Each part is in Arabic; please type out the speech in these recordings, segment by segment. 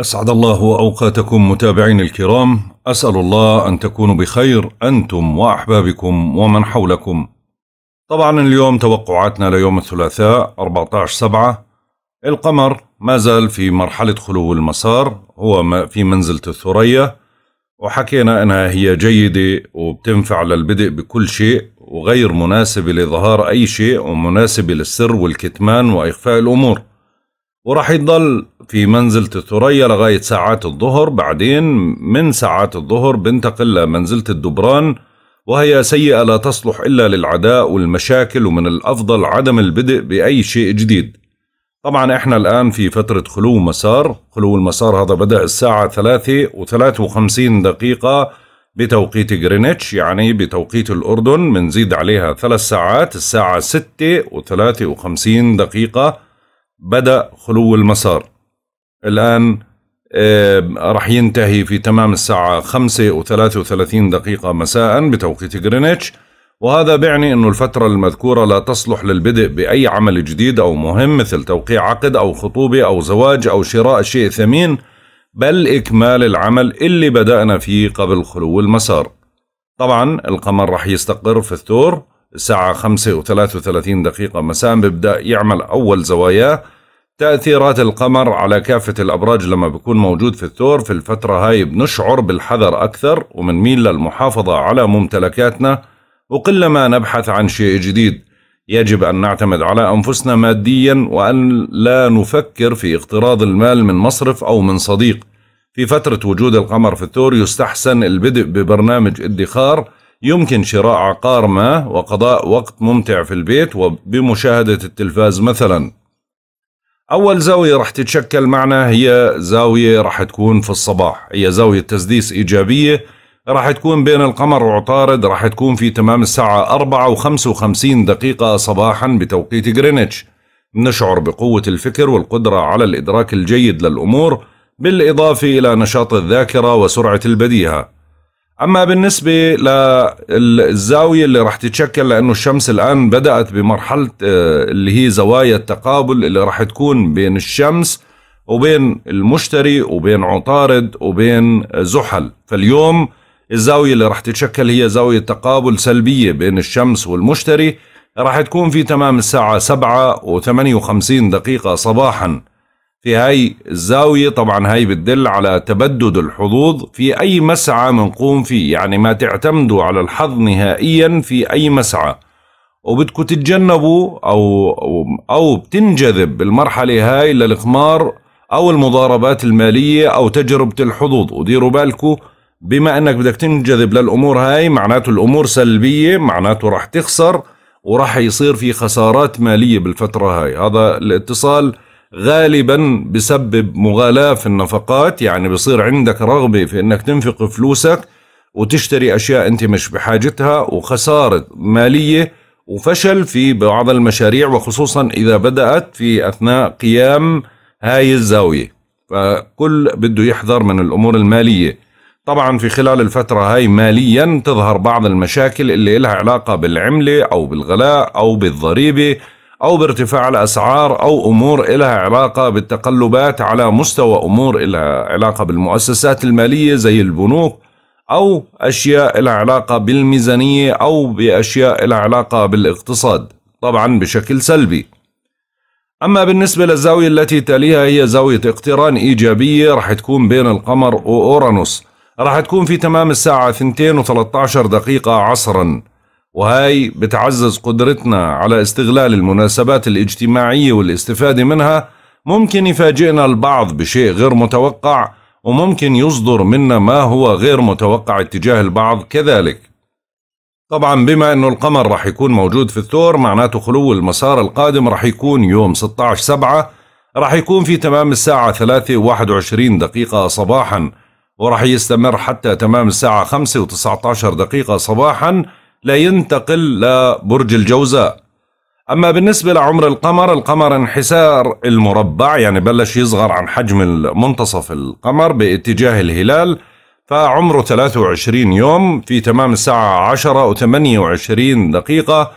أسعد الله أوقاتكم متابعين الكرام أسأل الله أن تكونوا بخير أنتم وأحبابكم ومن حولكم طبعا اليوم توقعاتنا ليوم الثلاثاء 14 سبعة القمر ما زال في مرحلة خلو المسار هو في منزلة الثريا وحكينا أنها هي جيدة وبتنفع للبدء بكل شيء وغير مناسبة لظهار أي شيء ومناسبة للسر والكتمان وإخفاء الأمور وراح يضل في منزلة الثريا لغاية ساعات الظهر بعدين من ساعات الظهر بنتقل لمنزلة الدبران وهي سيئة لا تصلح إلا للعداء والمشاكل ومن الأفضل عدم البدء بأي شيء جديد طبعا احنا الآن في فترة خلو مسار خلو المسار هذا بدأ الساعة 3 و53 دقيقة بتوقيت جرينتش يعني بتوقيت الأردن منزيد عليها ثلاث ساعات الساعة 6 و53 دقيقة بدأ خلو المسار الآن آه، رح ينتهي في تمام الساعة 5 و33 دقيقة مساء بتوقيت غرينتش وهذا بيعني أن الفترة المذكورة لا تصلح للبدء بأي عمل جديد أو مهم مثل توقيع عقد أو خطوبة أو زواج أو شراء شيء ثمين بل إكمال العمل اللي بدأنا فيه قبل خلو المسار طبعا القمر رح يستقر في الثور الساعة خمسة وثلاثة وثلاثين دقيقة مساء بيبدأ يعمل أول زواياه تأثيرات القمر على كافة الأبراج لما بيكون موجود في الثور في الفترة هاي بنشعر بالحذر أكثر ومنميل للمحافظة على ممتلكاتنا وقلما نبحث عن شيء جديد يجب أن نعتمد على أنفسنا ماديا وأن لا نفكر في اقتراض المال من مصرف أو من صديق في فترة وجود القمر في الثور يستحسن البدء ببرنامج ادخار يمكن شراء عقار ما وقضاء وقت ممتع في البيت وبمشاهدة التلفاز مثلا أول زاوية رح تتشكل معنا هي زاوية رح تكون في الصباح هي زاوية تسديس إيجابية رح تكون بين القمر وعطارد رح تكون في تمام الساعة 4 و55 دقيقة صباحا بتوقيت غرينتش نشعر بقوة الفكر والقدرة على الإدراك الجيد للأمور بالإضافة إلى نشاط الذاكرة وسرعة البديهة اما بالنسبه للزاويه اللي رح تتشكل لانه الشمس الان بدات بمرحله آه، اللي هي زوايا التقابل اللي رح تكون بين الشمس وبين المشتري وبين عطارد وبين زحل فاليوم الزاويه اللي رح تتشكل هي زاويه تقابل سلبيه بين الشمس والمشتري رح تكون في تمام الساعه 7 و58 دقيقه صباحا في هاي الزاوية طبعا هاي بتدل على تبدد الحظوظ في أي مسعى منقوم فيه يعني ما تعتمدوا على الحظ نهائيا في أي مسعى وبدكم تتجنبوا أو, أو, أو بتنجذب بالمرحلة هاي للقمار أو المضاربات المالية أو تجربة الحظوظ وديروا بالكم بما أنك بدك تنجذب للأمور هاي معناته الأمور سلبية معناته راح تخسر وراح يصير في خسارات مالية بالفترة هاي هذا الاتصال غالبا بسبب مغالاة في النفقات يعني بصير عندك رغبة في انك تنفق فلوسك وتشتري اشياء انت مش بحاجتها وخسارة مالية وفشل في بعض المشاريع وخصوصا اذا بدأت في اثناء قيام هاي الزاوية فكل بده يحذر من الامور المالية طبعا في خلال الفترة هاي ماليا تظهر بعض المشاكل اللي لها علاقة بالعملة او بالغلاء او بالضريبة أو بارتفاع الأسعار أو أمور إلها علاقة بالتقلبات على مستوى أمور إلها علاقة بالمؤسسات المالية زي البنوك أو أشياء إلها علاقة بالميزانية أو بأشياء إلها علاقة بالاقتصاد طبعا بشكل سلبي أما بالنسبة للزاوية التي تليها هي زاوية اقتران إيجابية رح تكون بين القمر وأورانوس رح تكون في تمام الساعة 2 و13 دقيقة عصراً وهي بتعزز قدرتنا على استغلال المناسبات الاجتماعية والاستفادة منها ممكن يفاجئنا البعض بشيء غير متوقع وممكن يصدر منا ما هو غير متوقع اتجاه البعض كذلك طبعا بما انه القمر رح يكون موجود في الثور معناته خلو المسار القادم رح يكون يوم 16 سبعة رح يكون في تمام الساعة 3 و21 دقيقة صباحا ورح يستمر حتى تمام الساعة 5 و19 دقيقة صباحا لينتقل لبرج الجوزاء أما بالنسبة لعمر القمر القمر انحسار المربع يعني بلش يصغر عن حجم منتصف القمر باتجاه الهلال فعمره 23 يوم في تمام الساعة 10 و28 دقيقة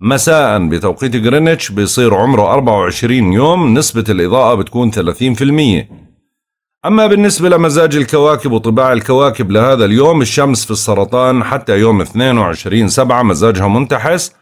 مساء بتوقيت غرينتش بيصير عمره 24 يوم نسبة الإضاءة بتكون 30% أما بالنسبة لمزاج الكواكب وطباع الكواكب لهذا اليوم الشمس في السرطان حتى يوم 22 سبعة مزاجها منتحس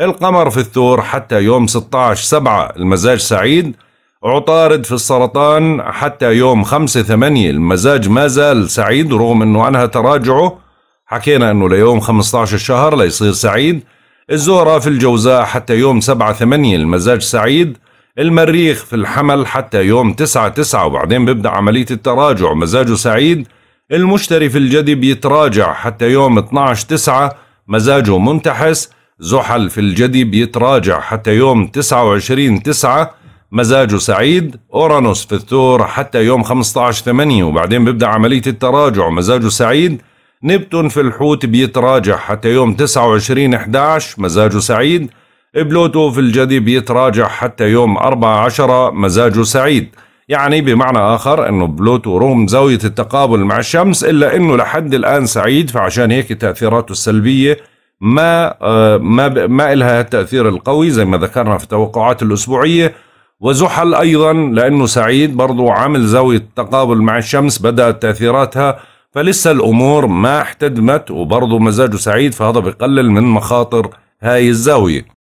القمر في الثور حتى يوم 16 سبعة المزاج سعيد عطارد في السرطان حتى يوم 5 8 المزاج ما زال سعيد رغم أنه عنها تراجعه حكينا أنه ليوم 15 الشهر ليصير سعيد الزهرة في الجوزاء حتى يوم 7 8 المزاج سعيد المريخ في الحمل حتى يوم 9 9 وبعدين بيبدأ عملية التراجع مزاجه سعيد المشتري في الجدي بيتراجع حتى يوم 12 9 مزاجه منتحس زحل في الجدي بيتراجع حتى يوم 29 9 مزاجه سعيد أورانوس في الثور حتى يوم 15 8 وبعدين بيبدأ عملية التراجع مزاجه سعيد نبتون في الحوت بيتراجع حتى يوم 29 11 مزاجه سعيد بلوتوف الجدي بيتراجع حتى يوم 14 مزاجه سعيد يعني بمعنى آخر أنه بلوتو رغم زاوية التقابل مع الشمس إلا أنه لحد الآن سعيد فعشان هيك تأثيراته السلبية ما آه، ما ما إلها التأثير القوي زي ما ذكرنا في التوقعات الأسبوعية وزحل أيضا لأنه سعيد برضو عامل زاوية التقابل مع الشمس بدأت تأثيراتها فلسه الأمور ما احتدمت وبرضو مزاجه سعيد فهذا بقلل من مخاطر هاي الزاوية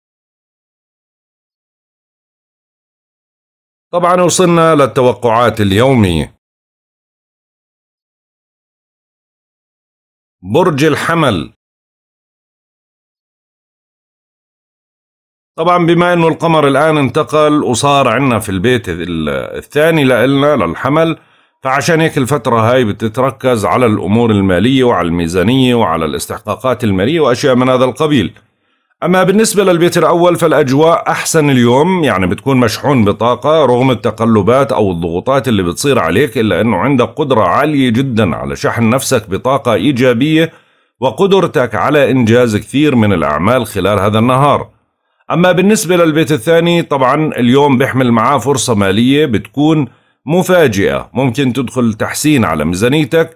طبعا وصلنا للتوقعات اليومية برج الحمل طبعا بما انه القمر الان انتقل وصار عندنا في البيت الثاني لنا للحمل فعشان هيك الفترة هاي بتتركز على الأمور المالية وعلى الميزانية وعلى الاستحقاقات المالية وأشياء من هذا القبيل أما بالنسبة للبيت الأول فالأجواء أحسن اليوم يعني بتكون مشحون بطاقة رغم التقلبات أو الضغوطات اللي بتصير عليك إلا أنه عندك قدرة عالية جدا على شحن نفسك بطاقة إيجابية وقدرتك على إنجاز كثير من الأعمال خلال هذا النهار أما بالنسبة للبيت الثاني طبعا اليوم بيحمل معاه فرصة مالية بتكون مفاجئة ممكن تدخل تحسين على ميزانيتك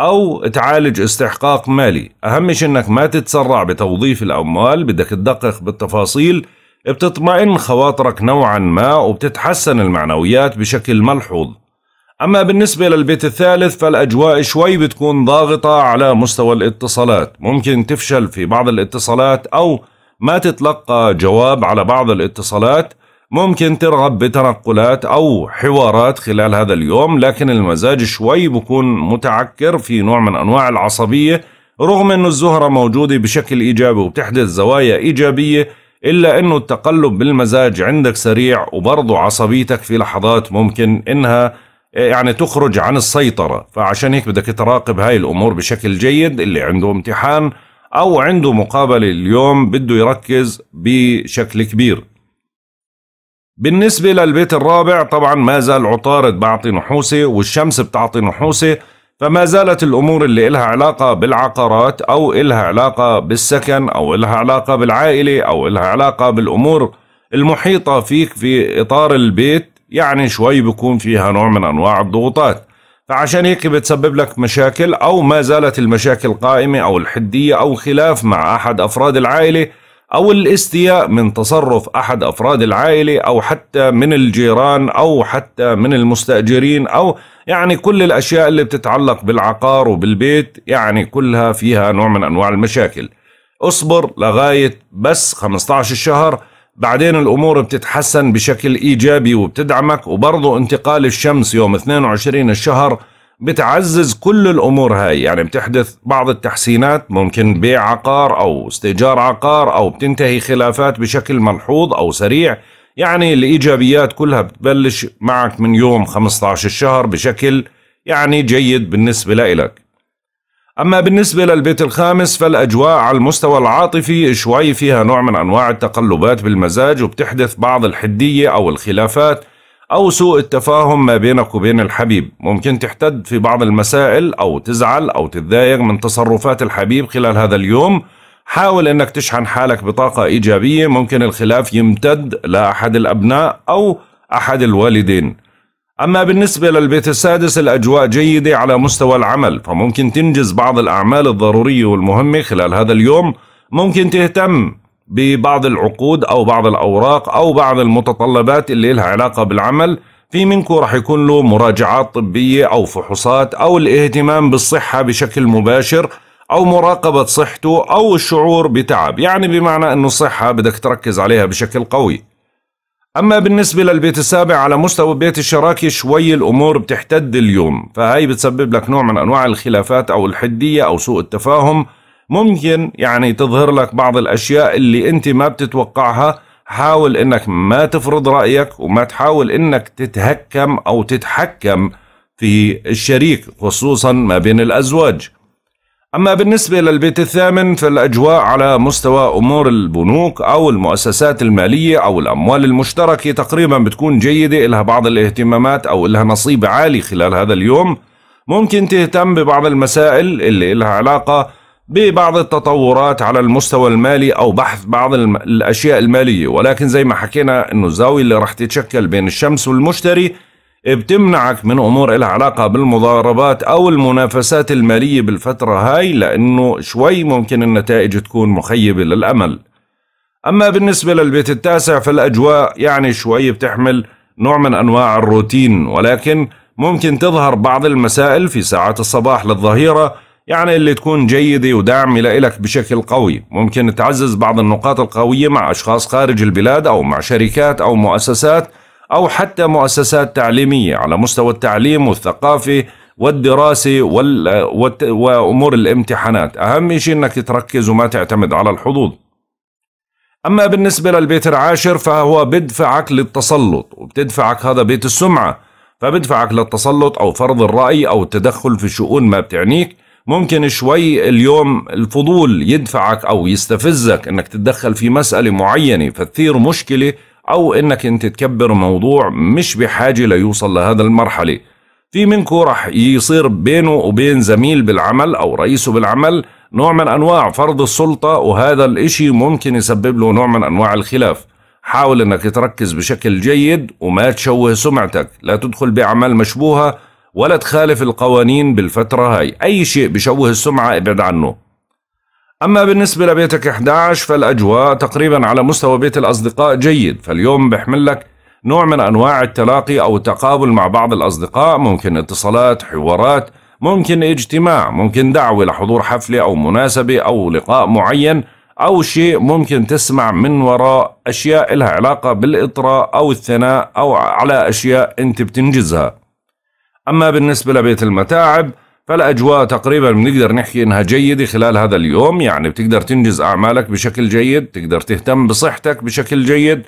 أو تعالج استحقاق مالي أهم شيء أنك ما تتسرع بتوظيف الأموال بدك تدقق بالتفاصيل بتطمئن خواطرك نوعا ما وبتتحسن المعنويات بشكل ملحوظ أما بالنسبة للبيت الثالث فالأجواء شوي بتكون ضاغطة على مستوى الاتصالات ممكن تفشل في بعض الاتصالات أو ما تتلقى جواب على بعض الاتصالات ممكن ترغب بتنقلات أو حوارات خلال هذا اليوم لكن المزاج شوي بكون متعكر في نوع من أنواع العصبية رغم أنه الزهرة موجودة بشكل إيجابي وبتحدث زوايا إيجابية إلا أنه التقلب بالمزاج عندك سريع وبرضه عصبيتك في لحظات ممكن أنها يعني تخرج عن السيطرة فعشان هيك بدك تراقب هاي الأمور بشكل جيد اللي عنده امتحان أو عنده مقابلة اليوم بده يركز بشكل كبير بالنسبة للبيت الرابع طبعا ما زال عطارد بعطي نحوسة والشمس بتعطي نحوسة فما زالت الأمور اللي إلها علاقة بالعقارات أو إلها علاقة بالسكن أو إلها علاقة بالعائلة أو إلها علاقة بالأمور المحيطة فيك في إطار البيت يعني شوي بكون فيها نوع من أنواع الضغوطات فعشان هيك بتسبب لك مشاكل أو ما زالت المشاكل قائمة أو الحدية أو خلاف مع أحد أفراد العائلة أو الاستياء من تصرف أحد أفراد العائلة أو حتى من الجيران أو حتى من المستأجرين أو يعني كل الأشياء اللي بتتعلق بالعقار وبالبيت يعني كلها فيها نوع من أنواع المشاكل اصبر لغاية بس 15 الشهر بعدين الأمور بتتحسن بشكل إيجابي وبتدعمك وبرضه انتقال الشمس يوم 22 الشهر بتعزز كل الامور هاي يعني بتحدث بعض التحسينات ممكن بيع عقار او استئجار عقار او بتنتهي خلافات بشكل ملحوظ او سريع يعني الايجابيات كلها بتبلش معك من يوم 15 الشهر بشكل يعني جيد بالنسبه لإلك اما بالنسبه للبيت الخامس فالاجواء على المستوى العاطفي شوي فيها نوع من انواع التقلبات بالمزاج وبتحدث بعض الحديه او الخلافات أو سوء التفاهم ما بينك وبين الحبيب ممكن تحتد في بعض المسائل أو تزعل أو تتضايق من تصرفات الحبيب خلال هذا اليوم حاول أنك تشحن حالك بطاقة إيجابية ممكن الخلاف يمتد لأحد الأبناء أو أحد الوالدين أما بالنسبة للبيت السادس الأجواء جيدة على مستوى العمل فممكن تنجز بعض الأعمال الضرورية والمهمة خلال هذا اليوم ممكن تهتم ببعض العقود او بعض الاوراق او بعض المتطلبات اللي لها علاقه بالعمل في منكم راح يكون له مراجعات طبيه او فحوصات او الاهتمام بالصحه بشكل مباشر او مراقبه صحته او الشعور بتعب يعني بمعنى انه الصحه بدك تركز عليها بشكل قوي أما بالنسبة للبيت السابع على مستوى بيت الشراكة شوي الأمور بتحتد اليوم فهي بتسبب لك نوع من أنواع الخلافات أو الحدية أو سوء التفاهم ممكن يعني تظهر لك بعض الأشياء اللي أنت ما بتتوقعها حاول أنك ما تفرض رأيك وما تحاول أنك تتهكم أو تتحكم في الشريك خصوصا ما بين الأزواج أما بالنسبة للبيت الثامن فالأجواء على مستوى أمور البنوك أو المؤسسات المالية أو الأموال المشتركة تقريبا بتكون جيدة إلها بعض الاهتمامات أو إلها نصيب عالي خلال هذا اليوم ممكن تهتم ببعض المسائل اللي إلها علاقة ببعض التطورات على المستوى المالي او بحث بعض الاشياء الماليه ولكن زي ما حكينا انه الزاويه اللي راح تتشكل بين الشمس والمشتري بتمنعك من امور لها علاقه بالمضاربات او المنافسات الماليه بالفتره هاي لانه شوي ممكن النتائج تكون مخيبه للامل. اما بالنسبه للبيت التاسع فالاجواء يعني شوي بتحمل نوع من انواع الروتين ولكن ممكن تظهر بعض المسائل في ساعات الصباح للظهيره يعني اللي تكون جيدة وداعمة لإلك بشكل قوي ممكن تعزز بعض النقاط القوية مع أشخاص خارج البلاد أو مع شركات أو مؤسسات أو حتى مؤسسات تعليمية على مستوى التعليم والثقافة والدراسة وأمور الامتحانات أهم شيء أنك تركز وما تعتمد على الحظوظ أما بالنسبة للبيت العاشر فهو بدفعك للتسلط وبتدفعك هذا بيت السمعة فبدفعك للتسلط أو فرض الرأي أو التدخل في شؤون ما بتعنيك ممكن شوي اليوم الفضول يدفعك او يستفزك انك تتدخل في مساله معينه فتثير مشكله او انك انت تكبر موضوع مش بحاجه ليوصل لهذا المرحله في منكم رح يصير بينه وبين زميل بالعمل او رئيسه بالعمل نوع من انواع فرض السلطه وهذا الاشي ممكن يسبب له نوع من انواع الخلاف حاول انك تركز بشكل جيد وما تشوه سمعتك لا تدخل بعمل مشبوهه ولا تخالف القوانين بالفترة هاي أي شيء بشوه السمعة ابعد عنه أما بالنسبة لبيتك 11 فالأجواء تقريبا على مستوى بيت الأصدقاء جيد فاليوم بحمل لك نوع من أنواع التلاقي أو التقابل مع بعض الأصدقاء ممكن اتصالات حوارات ممكن اجتماع ممكن دعوة لحضور حفلة أو مناسبة أو لقاء معين أو شيء ممكن تسمع من وراء أشياء لها علاقة بالإطراء أو الثناء أو على أشياء أنت بتنجزها أما بالنسبة لبيت المتاعب فالأجواء تقريبا بنقدر نحكي إنها جيدة خلال هذا اليوم يعني بتقدر تنجز أعمالك بشكل جيد تقدر تهتم بصحتك بشكل جيد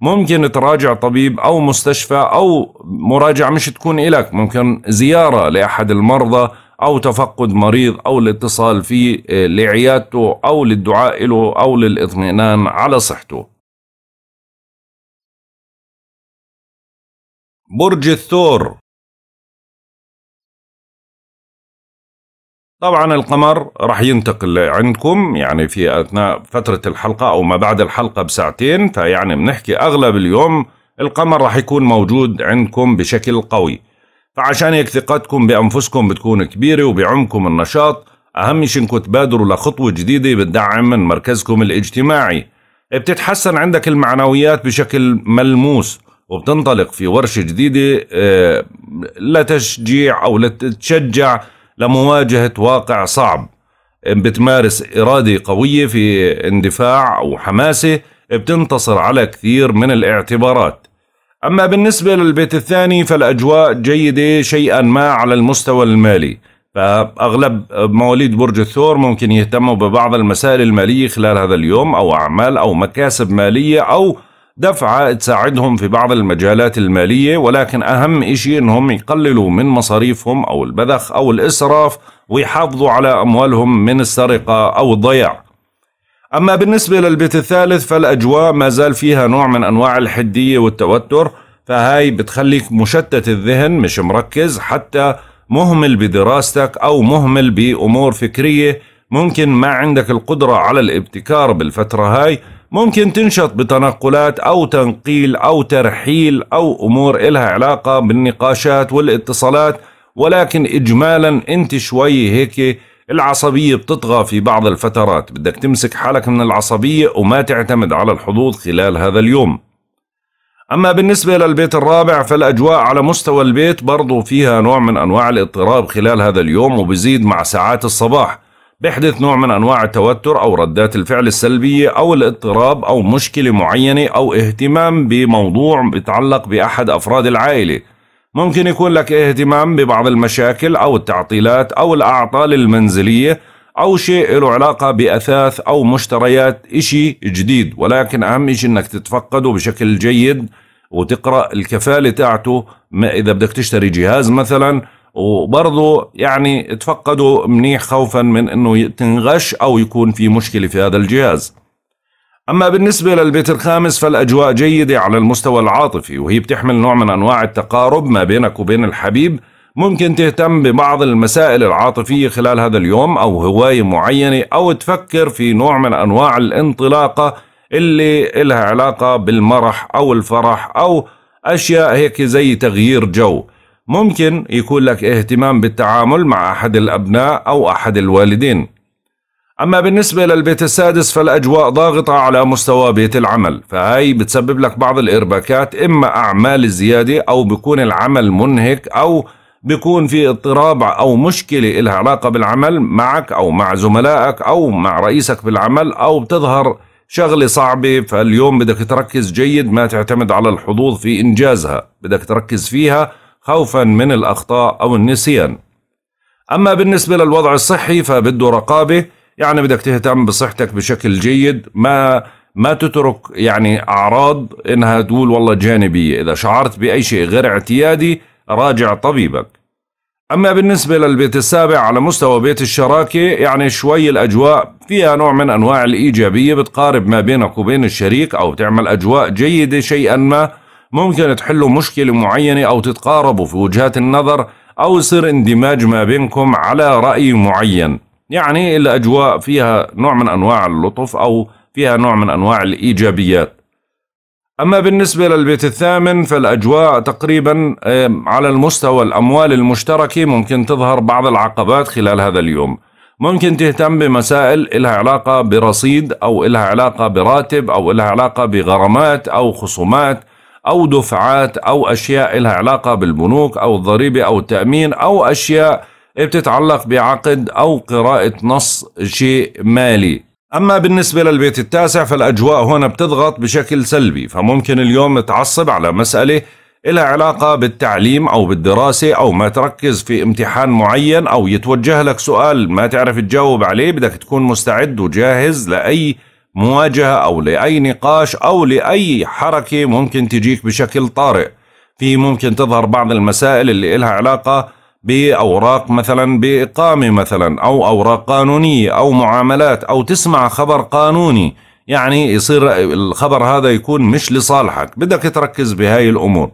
ممكن تراجع طبيب أو مستشفى أو مراجعة مش تكون إلك ممكن زيارة لأحد المرضى أو تفقد مريض أو الاتصال فيه آه، لعيادته أو للدعاء له أو للإطمئنان على صحته برج الثور طبعا القمر راح ينتقل عندكم يعني في اثناء فتره الحلقه او ما بعد الحلقه بساعتين فيعني بنحكي اغلب اليوم القمر راح يكون موجود عندكم بشكل قوي فعشان هيك ثقتكم بانفسكم بتكون كبيره وبعمكم النشاط اهم شيء انكم تبادروا لخطوه جديده بتدعم من مركزكم الاجتماعي بتتحسن عندك المعنويات بشكل ملموس وبتنطلق في ورشه جديده آه، لتشجيع او لتتشجع لمواجهة واقع صعب بتمارس إرادة قوية في اندفاع أو حماسة بتنتصر على كثير من الاعتبارات أما بالنسبة للبيت الثاني فالأجواء جيدة شيئا ما على المستوى المالي فأغلب مواليد برج الثور ممكن يهتموا ببعض المسائل المالية خلال هذا اليوم أو أعمال أو مكاسب مالية أو دفعة تساعدهم في بعض المجالات المالية ولكن أهم إشي إنهم يقللوا من مصاريفهم أو البذخ أو الإسراف ويحافظوا على أموالهم من السرقة أو الضياع أما بالنسبة للبيت الثالث فالأجواء ما زال فيها نوع من أنواع الحدية والتوتر فهاي بتخليك مشتت الذهن مش مركز حتى مهمل بدراستك أو مهمل بأمور فكرية ممكن ما عندك القدرة على الابتكار بالفترة هاي ممكن تنشط بتنقلات أو تنقيل أو ترحيل أو أمور إلها علاقة بالنقاشات والاتصالات ولكن إجمالا أنت شوي هيك العصبية بتطغى في بعض الفترات بدك تمسك حالك من العصبية وما تعتمد على الحظوظ خلال هذا اليوم أما بالنسبة للبيت الرابع فالأجواء على مستوى البيت برضو فيها نوع من أنواع الاضطراب خلال هذا اليوم وبزيد مع ساعات الصباح بيحدث نوع من أنواع التوتر أو ردات الفعل السلبية أو الاضطراب أو مشكلة معينة أو اهتمام بموضوع بيتعلق بأحد أفراد العائلة ممكن يكون لك اهتمام ببعض المشاكل أو التعطيلات أو الأعطال المنزلية أو شيء له علاقة بأثاث أو مشتريات إشي جديد ولكن أهم إشي أنك تتفقده بشكل جيد وتقرأ الكفالة تاعته إذا بدك تشتري جهاز مثلاً وبرضه يعني تفقدوا منيح خوفا من انه تنغش او يكون في مشكله في هذا الجهاز. اما بالنسبه للبيت الخامس فالاجواء جيده على المستوى العاطفي وهي بتحمل نوع من انواع التقارب ما بينك وبين الحبيب ممكن تهتم ببعض المسائل العاطفيه خلال هذا اليوم او هوايه معينه او تفكر في نوع من انواع الانطلاقه اللي لها علاقه بالمرح او الفرح او اشياء هيك زي تغيير جو. ممكن يكون لك اهتمام بالتعامل مع أحد الأبناء أو أحد الوالدين أما بالنسبة للبيت السادس فالأجواء ضاغطة على مستوى بيت العمل فهي بتسبب لك بعض الإرباكات إما أعمال زياده أو بيكون العمل منهك أو بيكون في اضطراب أو مشكلة إلها علاقة بالعمل معك أو مع زملائك أو مع رئيسك بالعمل أو بتظهر شغلة صعبة فاليوم بدك تركز جيد ما تعتمد على الحظوظ في إنجازها بدك تركز فيها خوفا من الأخطاء أو النسيان أما بالنسبة للوضع الصحي فبده رقابة يعني بدك تهتم بصحتك بشكل جيد ما ما تترك يعني أعراض إنها تقول والله جانبية إذا شعرت بأي شيء غير اعتيادي راجع طبيبك أما بالنسبة للبيت السابع على مستوى بيت الشراكة يعني شوي الأجواء فيها نوع من أنواع الإيجابية بتقارب ما بينك وبين الشريك أو تعمل أجواء جيدة شيئا ما ممكن تحلوا مشكلة معينة أو تتقاربوا في وجهات النظر أو يصير اندماج ما بينكم على رأي معين يعني الأجواء فيها نوع من أنواع اللطف أو فيها نوع من أنواع الإيجابيات أما بالنسبة للبيت الثامن فالأجواء تقريبا على المستوى الأموال المشتركة ممكن تظهر بعض العقبات خلال هذا اليوم ممكن تهتم بمسائل إلها علاقة برصيد أو إلها علاقة براتب أو إلها علاقة بغرامات أو خصومات أو دفعات أو أشياء لها علاقة بالبنوك أو الضريبة أو التأمين أو أشياء بتتعلق بعقد أو قراءة نص شيء مالي أما بالنسبة للبيت التاسع فالأجواء هنا بتضغط بشكل سلبي فممكن اليوم تعصب على مسألة لها علاقة بالتعليم أو بالدراسة أو ما تركز في امتحان معين أو يتوجه لك سؤال ما تعرف تجاوب عليه بدك تكون مستعد وجاهز لأي مواجهة أو لأي نقاش أو لأي حركة ممكن تجيك بشكل طارئ في ممكن تظهر بعض المسائل اللي إلها علاقة بأوراق مثلا بإقامة مثلا أو أوراق قانونية أو معاملات أو تسمع خبر قانوني يعني يصير الخبر هذا يكون مش لصالحك بدك تركز بهاي الأمور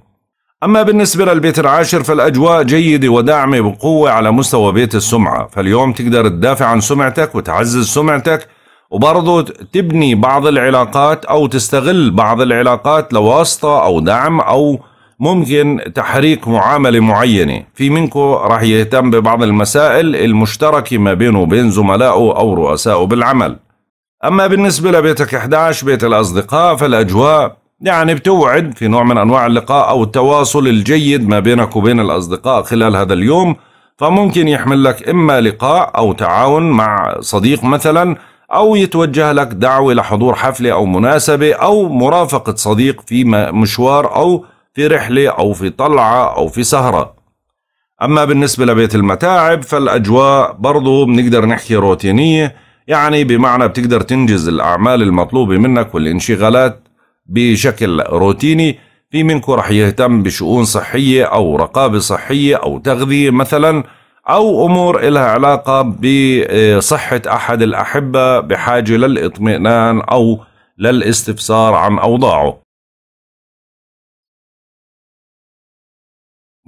أما بالنسبة للبيت العاشر فالأجواء جيدة وداعمة بقوة على مستوى بيت السمعة فاليوم تقدر تدافع عن سمعتك وتعزز سمعتك وبرضه تبني بعض العلاقات أو تستغل بعض العلاقات لواسطة أو دعم أو ممكن تحريك معاملة معينة في منكم راح يهتم ببعض المسائل المشتركة ما بينه وبين زملائه أو رؤسائه بالعمل أما بالنسبة لبيتك 11 بيت الأصدقاء فالأجواء يعني بتوعد في نوع من أنواع اللقاء أو التواصل الجيد ما بينك وبين الأصدقاء خلال هذا اليوم فممكن يحمل لك إما لقاء أو تعاون مع صديق مثلاً أو يتوجه لك دعوة لحضور حفلة أو مناسبة أو مرافقة صديق في مشوار أو في رحلة أو في طلعة أو في سهرة أما بالنسبة لبيت المتاعب فالأجواء برضو بنقدر نحكي روتينية يعني بمعنى بتقدر تنجز الأعمال المطلوبة منك والانشغالات بشكل روتيني في منكم رح يهتم بشؤون صحية أو رقابة صحية أو تغذية مثلاً أو أمور لها علاقة بصحة أحد الأحبة بحاجة للإطمئنان أو للاستفسار عن أوضاعه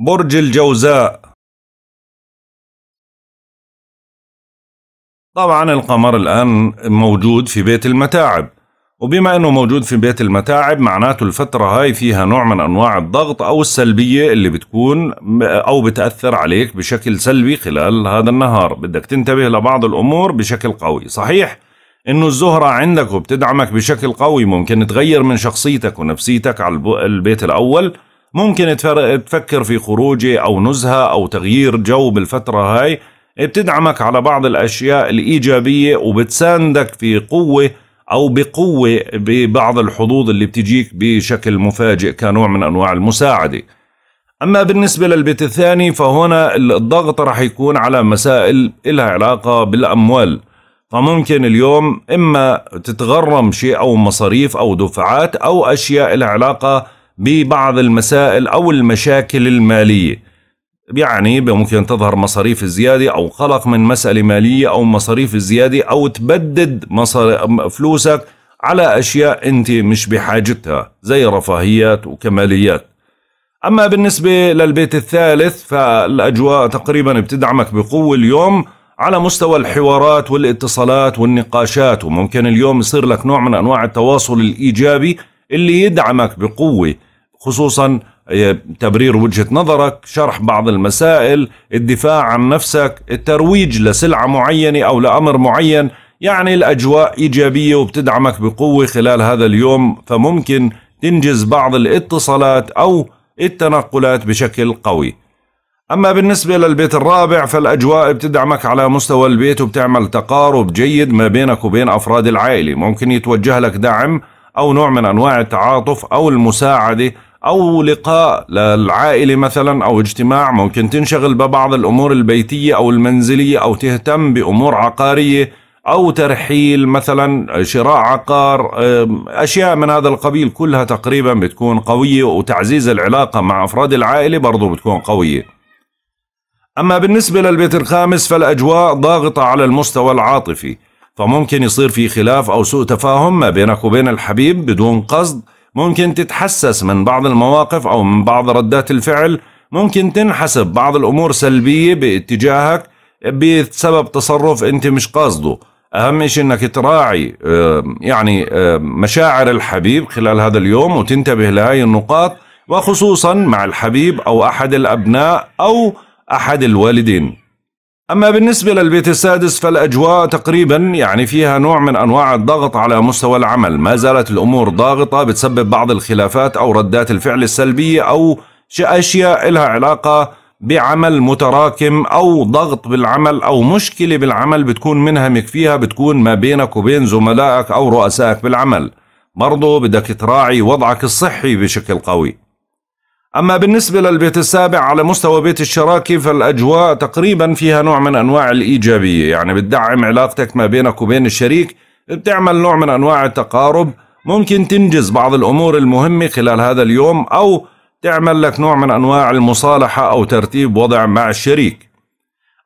برج الجوزاء طبعا القمر الآن موجود في بيت المتاعب وبما انه موجود في بيت المتاعب معناته الفترة هاي فيها نوع من انواع الضغط او السلبية اللي بتكون او بتأثر عليك بشكل سلبي خلال هذا النهار بدك تنتبه لبعض الامور بشكل قوي صحيح انه الزهرة عندك وبتدعمك بشكل قوي ممكن تغير من شخصيتك ونفسيتك على البيت الاول ممكن تفكر في خروجه او نزهة او تغيير جو بالفترة هاي بتدعمك على بعض الاشياء الايجابية وبتساندك في قوة او بقوه ببعض الحظوظ اللي بتجيك بشكل مفاجئ كنوع من انواع المساعده. اما بالنسبه للبيت الثاني فهنا الضغط راح يكون على مسائل لها علاقه بالاموال. فممكن اليوم اما تتغرم شيء او مصاريف او دفعات او اشياء لها علاقه ببعض المسائل او المشاكل الماليه. يعني ممكن تظهر مصاريف زيادة أو قلق من مسألة مالية أو مصاريف زيادة أو تبدد مصاري فلوسك على أشياء أنت مش بحاجتها زي رفاهيات وكماليات أما بالنسبة للبيت الثالث فالأجواء تقريبا بتدعمك بقوة اليوم على مستوى الحوارات والاتصالات والنقاشات وممكن اليوم يصير لك نوع من أنواع التواصل الإيجابي اللي يدعمك بقوة خصوصا تبرير وجهة نظرك شرح بعض المسائل الدفاع عن نفسك الترويج لسلعة معينة أو لأمر معين يعني الأجواء إيجابية وبتدعمك بقوة خلال هذا اليوم فممكن تنجز بعض الاتصالات أو التنقلات بشكل قوي أما بالنسبة للبيت الرابع فالأجواء بتدعمك على مستوى البيت وبتعمل تقارب جيد ما بينك وبين أفراد العائلة ممكن يتوجه لك دعم أو نوع من أنواع التعاطف أو المساعدة أو لقاء للعائلة مثلا أو اجتماع ممكن تنشغل ببعض الأمور البيتية أو المنزلية أو تهتم بأمور عقارية أو ترحيل مثلا شراء عقار أشياء من هذا القبيل كلها تقريبا بتكون قوية وتعزيز العلاقة مع أفراد العائلة برضو بتكون قوية أما بالنسبة للبيت الخامس فالأجواء ضاغطة على المستوى العاطفي فممكن يصير في خلاف أو سوء تفاهم ما بينك وبين الحبيب بدون قصد ممكن تتحسس من بعض المواقف أو من بعض ردات الفعل ممكن تنحسب بعض الأمور سلبية باتجاهك بسبب تصرف أنت مش قاصده أهم شيء أنك تراعي يعني مشاعر الحبيب خلال هذا اليوم وتنتبه لهاي النقاط وخصوصا مع الحبيب أو أحد الأبناء أو أحد الوالدين أما بالنسبة للبيت السادس فالأجواء تقريبا يعني فيها نوع من أنواع الضغط على مستوى العمل ما زالت الأمور ضاغطة بتسبب بعض الخلافات أو ردات الفعل السلبية أو أشياء لها علاقة بعمل متراكم أو ضغط بالعمل أو مشكلة بالعمل بتكون منها فيها بتكون ما بينك وبين زملائك أو رؤسائك بالعمل برضو بدك تراعي وضعك الصحي بشكل قوي أما بالنسبة للبيت السابع على مستوى بيت الشراكة فالأجواء تقريبا فيها نوع من أنواع الإيجابية يعني بتدعم علاقتك ما بينك وبين الشريك بتعمل نوع من أنواع التقارب ممكن تنجز بعض الأمور المهمة خلال هذا اليوم أو تعمل لك نوع من أنواع المصالحة أو ترتيب وضع مع الشريك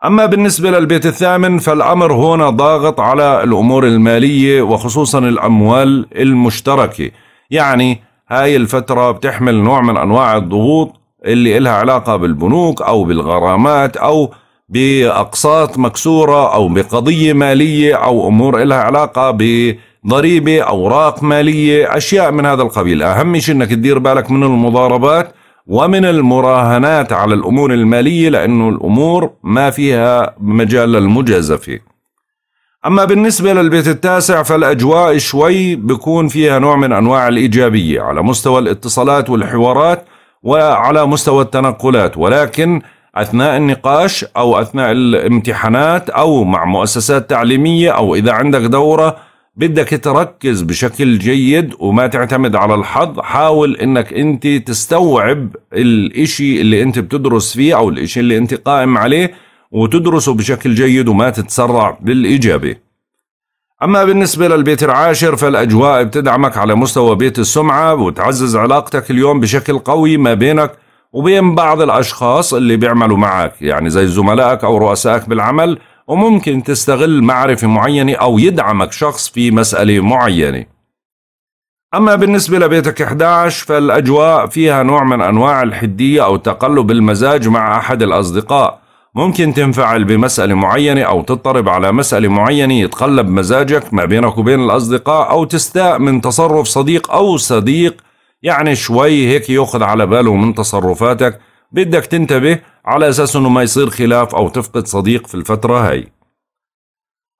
أما بالنسبة للبيت الثامن فالأمر هنا ضاغط على الأمور المالية وخصوصا الأموال المشتركة يعني هاي الفترة بتحمل نوع من أنواع الضغوط اللي إلها علاقة بالبنوك أو بالغرامات أو بأقساط مكسورة أو بقضية مالية أو أمور إلها علاقة بضريبة أوراق مالية أشياء من هذا القبيل أهم شيء أنك تدير بالك من المضاربات ومن المراهنات على الأمور المالية لأنه الأمور ما فيها مجال للمجازفة أما بالنسبة للبيت التاسع فالأجواء شوي بكون فيها نوع من أنواع الإيجابية على مستوى الاتصالات والحوارات وعلى مستوى التنقلات ولكن أثناء النقاش أو أثناء الامتحانات أو مع مؤسسات تعليمية أو إذا عندك دورة بدك تركز بشكل جيد وما تعتمد على الحظ حاول انك انت تستوعب الاشي اللي انت بتدرس فيه او الاشي اللي انت قائم عليه وتدرسه بشكل جيد وما تتسرع بالإجابة أما بالنسبة للبيت العاشر فالأجواء بتدعمك على مستوى بيت السمعة وتعزز علاقتك اليوم بشكل قوي ما بينك وبين بعض الأشخاص اللي بيعملوا معك يعني زي زملائك أو رؤسائك بالعمل وممكن تستغل معرفة معينة أو يدعمك شخص في مسألة معينة أما بالنسبة لبيتك 11 فالأجواء فيها نوع من أنواع الحدية أو تقلب المزاج مع أحد الأصدقاء ممكن تنفعل بمسألة معينة أو تضطرب على مسألة معينة يتقلب مزاجك ما بينك وبين الأصدقاء أو تستاء من تصرف صديق أو صديق يعني شوي هيك يأخذ على باله من تصرفاتك بدك تنتبه على أساس أنه ما يصير خلاف أو تفقد صديق في الفترة هاي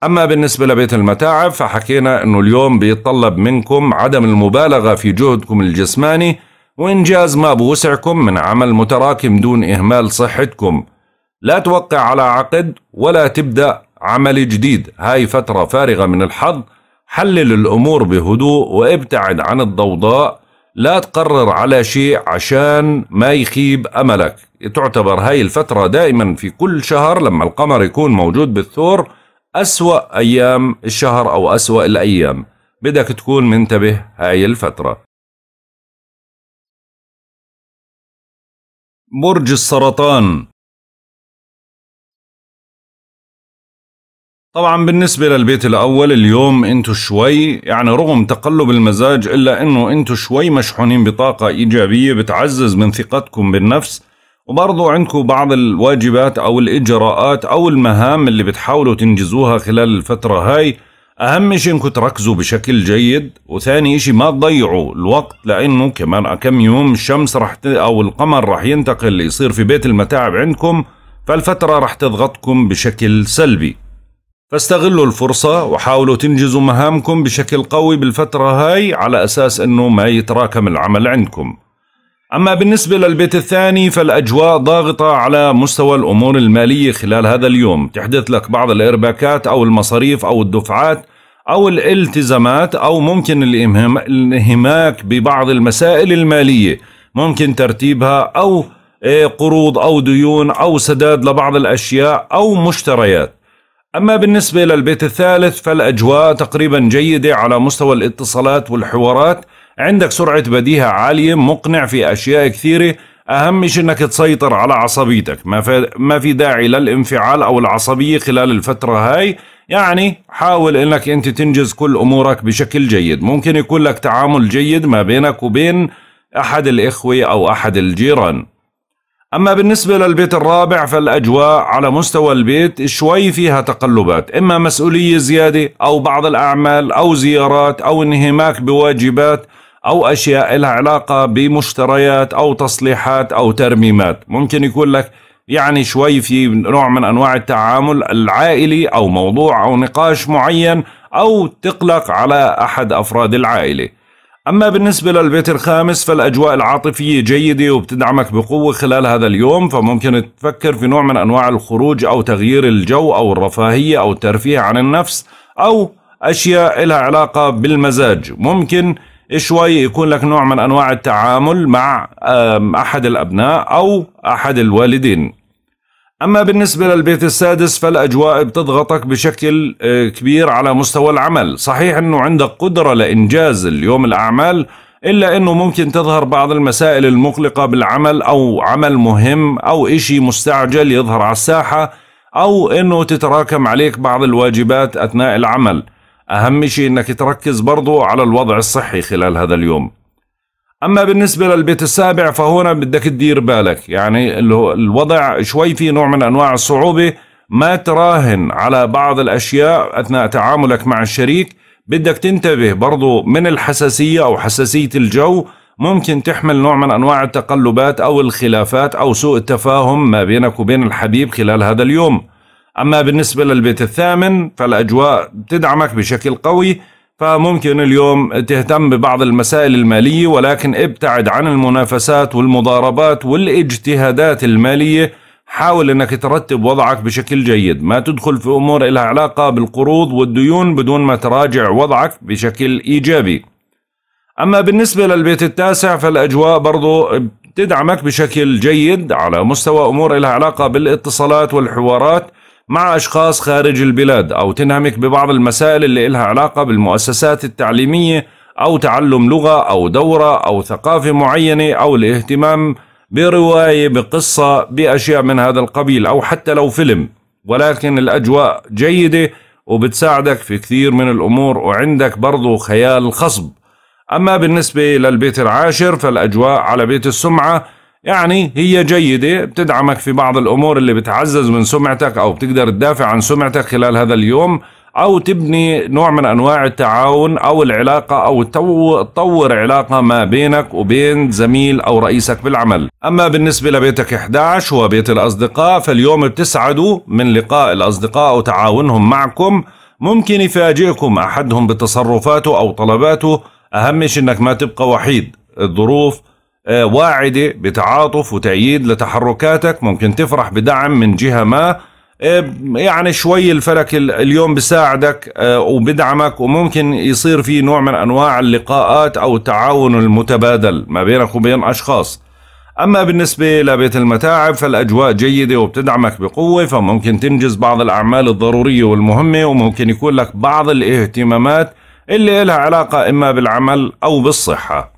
أما بالنسبة لبيت المتاعب فحكينا أنه اليوم بيتطلب منكم عدم المبالغة في جهدكم الجسماني وإنجاز ما بوسعكم من عمل متراكم دون إهمال صحتكم لا توقع على عقد ولا تبدأ عمل جديد هاي فترة فارغة من الحظ حلل الأمور بهدوء وابتعد عن الضوضاء لا تقرر على شيء عشان ما يخيب أملك تعتبر هاي الفترة دائما في كل شهر لما القمر يكون موجود بالثور أسوأ أيام الشهر أو أسوأ الأيام بدك تكون منتبه هاي الفترة برج السرطان طبعا بالنسبة للبيت الأول اليوم انتو شوي يعني رغم تقلب المزاج إلا أنه انتو شوي مشحونين بطاقة إيجابية بتعزز من ثقتكم بالنفس وبرضو عندكم بعض الواجبات أو الإجراءات أو المهام اللي بتحاولوا تنجزوها خلال الفترة هاي أهم شيء إنكم تركزوا بشكل جيد وثاني شيء ما تضيعوا الوقت لأنه كمان كم يوم الشمس رح ت... أو القمر رح ينتقل يصير في بيت المتاعب عندكم فالفترة رح تضغطكم بشكل سلبي فاستغلوا الفرصة وحاولوا تنجزوا مهامكم بشكل قوي بالفترة هاي على أساس أنه ما يتراكم العمل عندكم أما بالنسبة للبيت الثاني فالأجواء ضاغطة على مستوى الأمور المالية خلال هذا اليوم تحدث لك بعض الإرباكات أو المصاريف أو الدفعات أو الالتزامات أو ممكن الانهماك ببعض المسائل المالية ممكن ترتيبها أو إيه، قروض أو ديون أو سداد لبعض الأشياء أو مشتريات أما بالنسبة للبيت الثالث فالأجواء تقريبا جيدة على مستوى الاتصالات والحوارات عندك سرعة بديهة عالية مقنع في أشياء كثيرة أهم شيء أنك تسيطر على عصبيتك ما في, ما في داعي للانفعال أو العصبية خلال الفترة هاي يعني حاول أنك أنت تنجز كل أمورك بشكل جيد ممكن يكون لك تعامل جيد ما بينك وبين أحد الإخوة أو أحد الجيران أما بالنسبة للبيت الرابع فالأجواء على مستوى البيت شوي فيها تقلبات إما مسؤولية زيادة أو بعض الأعمال أو زيارات أو انهماك بواجبات أو أشياء لها علاقة بمشتريات أو تصليحات أو ترميمات ممكن يكون لك يعني شوي في نوع من أنواع التعامل العائلي أو موضوع أو نقاش معين أو تقلق على أحد أفراد العائلة أما بالنسبة للبيت الخامس فالأجواء العاطفية جيدة وبتدعمك بقوة خلال هذا اليوم فممكن تفكر في نوع من أنواع الخروج أو تغيير الجو أو الرفاهية أو الترفيه عن النفس أو أشياء لها علاقة بالمزاج ممكن شوي يكون لك نوع من أنواع التعامل مع أحد الأبناء أو أحد الوالدين أما بالنسبة للبيت السادس فالأجواء بتضغطك بشكل آه، كبير على مستوى العمل صحيح أنه عندك قدرة لإنجاز اليوم الأعمال إلا أنه ممكن تظهر بعض المسائل المقلقة بالعمل أو عمل مهم أو إشي مستعجل يظهر على الساحة أو أنه تتراكم عليك بعض الواجبات أثناء العمل أهم شيء أنك تركز برضو على الوضع الصحي خلال هذا اليوم اما بالنسبه للبيت السابع فهنا بدك تدير بالك يعني الوضع شوي في نوع من انواع الصعوبه ما تراهن على بعض الاشياء اثناء تعاملك مع الشريك بدك تنتبه برضو من الحساسيه او حساسيه الجو ممكن تحمل نوع من انواع التقلبات او الخلافات او سوء التفاهم ما بينك وبين الحبيب خلال هذا اليوم. اما بالنسبه للبيت الثامن فالاجواء بتدعمك بشكل قوي فممكن اليوم تهتم ببعض المسائل المالية ولكن ابتعد عن المنافسات والمضاربات والاجتهادات المالية حاول انك ترتب وضعك بشكل جيد ما تدخل في امور لها علاقة بالقروض والديون بدون ما تراجع وضعك بشكل ايجابي اما بالنسبة للبيت التاسع فالاجواء برضو تدعمك بشكل جيد على مستوى امور لها علاقة بالاتصالات والحوارات مع أشخاص خارج البلاد أو تنهمك ببعض المسائل اللي إلها علاقة بالمؤسسات التعليمية أو تعلم لغة أو دورة أو ثقافة معينة أو الاهتمام برواية بقصة بأشياء من هذا القبيل أو حتى لو فيلم ولكن الأجواء جيدة وبتساعدك في كثير من الأمور وعندك برضو خيال خصب أما بالنسبة للبيت العاشر فالأجواء على بيت السمعة يعني هي جيدة بتدعمك في بعض الأمور اللي بتعزز من سمعتك أو بتقدر تدافع عن سمعتك خلال هذا اليوم أو تبني نوع من أنواع التعاون أو العلاقة أو تطور علاقة ما بينك وبين زميل أو رئيسك بالعمل أما بالنسبة لبيتك 11 وبيت الأصدقاء فاليوم بتسعدوا من لقاء الأصدقاء وتعاونهم معكم ممكن يفاجئكم أحدهم بتصرفاته أو طلباته أهم شيء أنك ما تبقى وحيد الظروف آه، واعدة بتعاطف وتأييد لتحركاتك ممكن تفرح بدعم من جهة ما آه، يعني شوي الفلك اليوم بساعدك آه، وبدعمك وممكن يصير في نوع من أنواع اللقاءات أو التعاون المتبادل ما بينك وبين أشخاص أما بالنسبة لبيت المتاعب فالأجواء جيدة وبتدعمك بقوة فممكن تنجز بعض الأعمال الضرورية والمهمة وممكن يكون لك بعض الاهتمامات اللي لها علاقة إما بالعمل أو بالصحة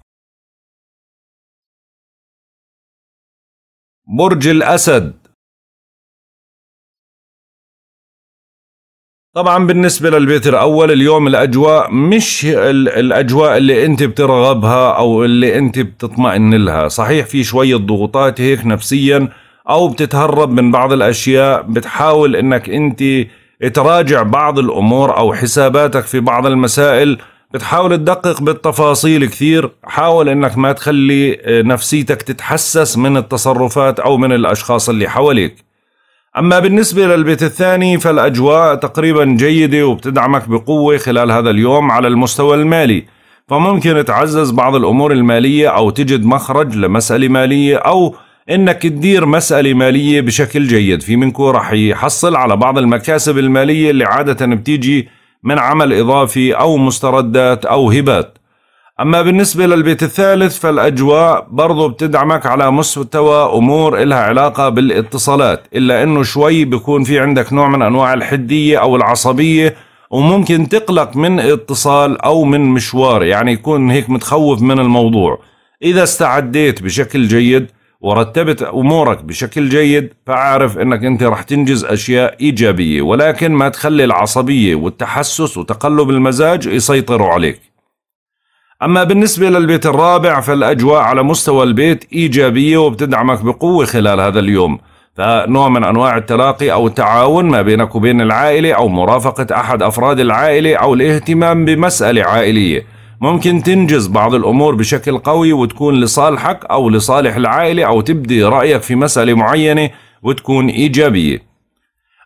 برج الأسد طبعا بالنسبة للبيت الأول اليوم الأجواء مش الأجواء اللي أنت بترغبها أو اللي أنت بتطمئن لها صحيح في شوية ضغوطات هيك نفسيا أو بتتهرب من بعض الأشياء بتحاول أنك أنت تراجع بعض الأمور أو حساباتك في بعض المسائل بتحاول تدقق بالتفاصيل كثير حاول انك ما تخلي آه، نفسيتك تتحسس من التصرفات او من الاشخاص اللي حواليك اما بالنسبه للبيت الثاني فالاجواء تقريبا جيده وبتدعمك بقوه خلال هذا اليوم على المستوى المالي فممكن تعزز بعض الامور الماليه او تجد مخرج لمساله ماليه او انك تدير مساله ماليه بشكل جيد في منكو رح يحصل على بعض المكاسب الماليه اللي عاده بتيجي من عمل إضافي أو مستردات أو هبات أما بالنسبة للبيت الثالث فالأجواء برضو بتدعمك على مستوى أمور إلها علاقة بالاتصالات إلا أنه شوي بيكون في عندك نوع من أنواع الحدية أو العصبية وممكن تقلق من اتصال أو من مشوار يعني يكون هيك متخوف من الموضوع إذا استعديت بشكل جيد ورتبت امورك بشكل جيد فعارف انك انت راح تنجز اشياء ايجابيه ولكن ما تخلي العصبيه والتحسس وتقلب المزاج يسيطروا عليك. اما بالنسبه للبيت الرابع فالاجواء على مستوى البيت ايجابيه وبتدعمك بقوه خلال هذا اليوم. فنوع من انواع التلاقي او التعاون ما بينك وبين العائله او مرافقه احد افراد العائله او الاهتمام بمساله عائليه. ممكن تنجز بعض الأمور بشكل قوي وتكون لصالحك أو لصالح العائلة أو تبدي رأيك في مسألة معينة وتكون إيجابية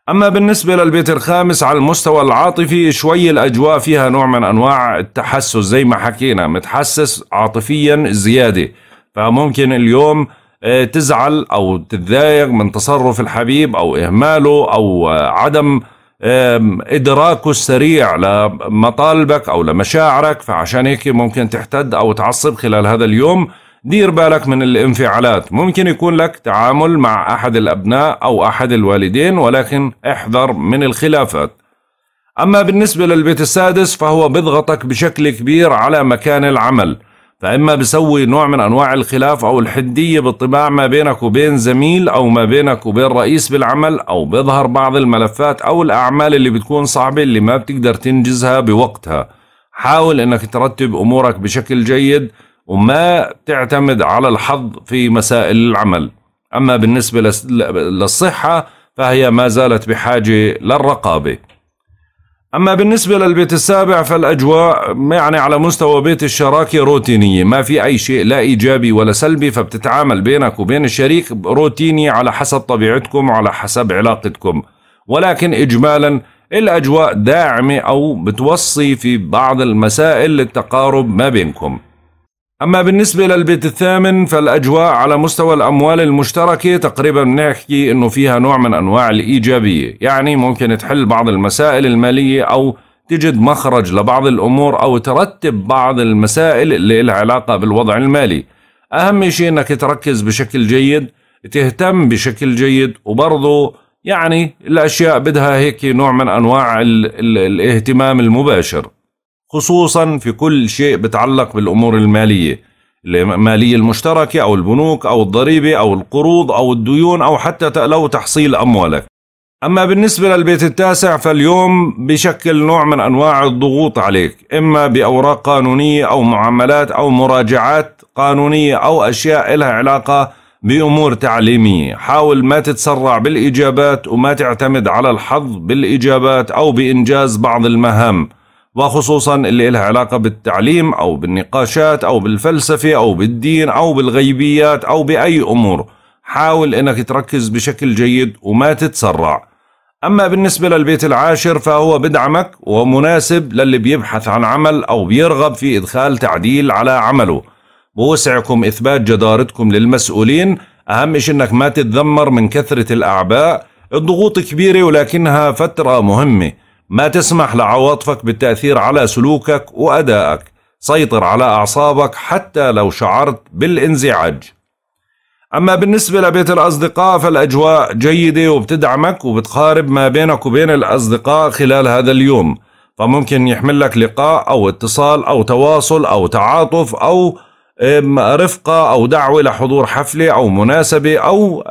أما بالنسبة للبيت الخامس على المستوى العاطفي شوي الأجواء فيها نوع من أنواع التحسس زي ما حكينا متحسس عاطفيا زيادة فممكن اليوم آه، تزعل أو تتضايق من تصرف الحبيب أو إهماله أو آه، عدم إدراكه السريع لمطالبك أو لمشاعرك فعشان هيك ممكن تحتد أو تعصب خلال هذا اليوم دير بالك من الانفعالات ممكن يكون لك تعامل مع أحد الأبناء أو أحد الوالدين ولكن احذر من الخلافات أما بالنسبة للبيت السادس فهو بيضغطك بشكل كبير على مكان العمل فإما بسوي نوع من أنواع الخلاف أو الحدية بالطباع ما بينك وبين زميل أو ما بينك وبين رئيس بالعمل أو بيظهر بعض الملفات أو الأعمال اللي بتكون صعبة اللي ما بتقدر تنجزها بوقتها حاول أنك ترتب أمورك بشكل جيد وما تعتمد على الحظ في مسائل العمل أما بالنسبة للصحة فهي ما زالت بحاجة للرقابة أما بالنسبة للبيت السابع فالأجواء يعني على مستوى بيت الشراكة روتينية ما في أي شيء لا إيجابي ولا سلبي فبتتعامل بينك وبين الشريك روتيني على حسب طبيعتكم وعلى حسب علاقتكم ولكن إجمالا الأجواء داعمة أو بتوصي في بعض المسائل للتقارب ما بينكم أما بالنسبة للبيت الثامن فالأجواء على مستوى الأموال المشتركة تقريبا بنحكي إنه فيها نوع من أنواع الإيجابية يعني ممكن تحل بعض المسائل المالية أو تجد مخرج لبعض الأمور أو ترتب بعض المسائل اللي لها علاقة بالوضع المالي أهم شيء أنك تركز بشكل جيد تهتم بشكل جيد وبرضه يعني الأشياء بدها هيك نوع من أنواع الاهتمام المباشر خصوصا في كل شيء بتعلق بالأمور المالية المالية المشتركة أو البنوك أو الضريبة أو القروض أو الديون أو حتى لو تحصيل أموالك أما بالنسبة للبيت التاسع فاليوم بشكل نوع من أنواع الضغوط عليك إما بأوراق قانونية أو معاملات أو مراجعات قانونية أو أشياء لها علاقة بأمور تعليمية حاول ما تتسرع بالإجابات وما تعتمد على الحظ بالإجابات أو بإنجاز بعض المهام وخصوصا اللي لها علاقة بالتعليم أو بالنقاشات أو بالفلسفة أو بالدين أو بالغيبيات أو بأي أمور حاول أنك تركز بشكل جيد وما تتسرع أما بالنسبة للبيت العاشر فهو بدعمك ومناسب للي بيبحث عن عمل أو بيرغب في إدخال تعديل على عمله بوسعكم إثبات جدارتكم للمسؤولين أهم شيء أنك ما تتذمر من كثرة الأعباء الضغوط كبيرة ولكنها فترة مهمة ما تسمح لعواطفك بالتأثير على سلوكك وأدائك سيطر على أعصابك حتى لو شعرت بالانزعاج أما بالنسبة لبيت الأصدقاء فالأجواء جيدة وبتدعمك وبتقارب ما بينك وبين الأصدقاء خلال هذا اليوم فممكن يحمل لك لقاء أو اتصال أو تواصل أو تعاطف أو رفقة أو دعوة لحضور حفلة أو مناسبة أو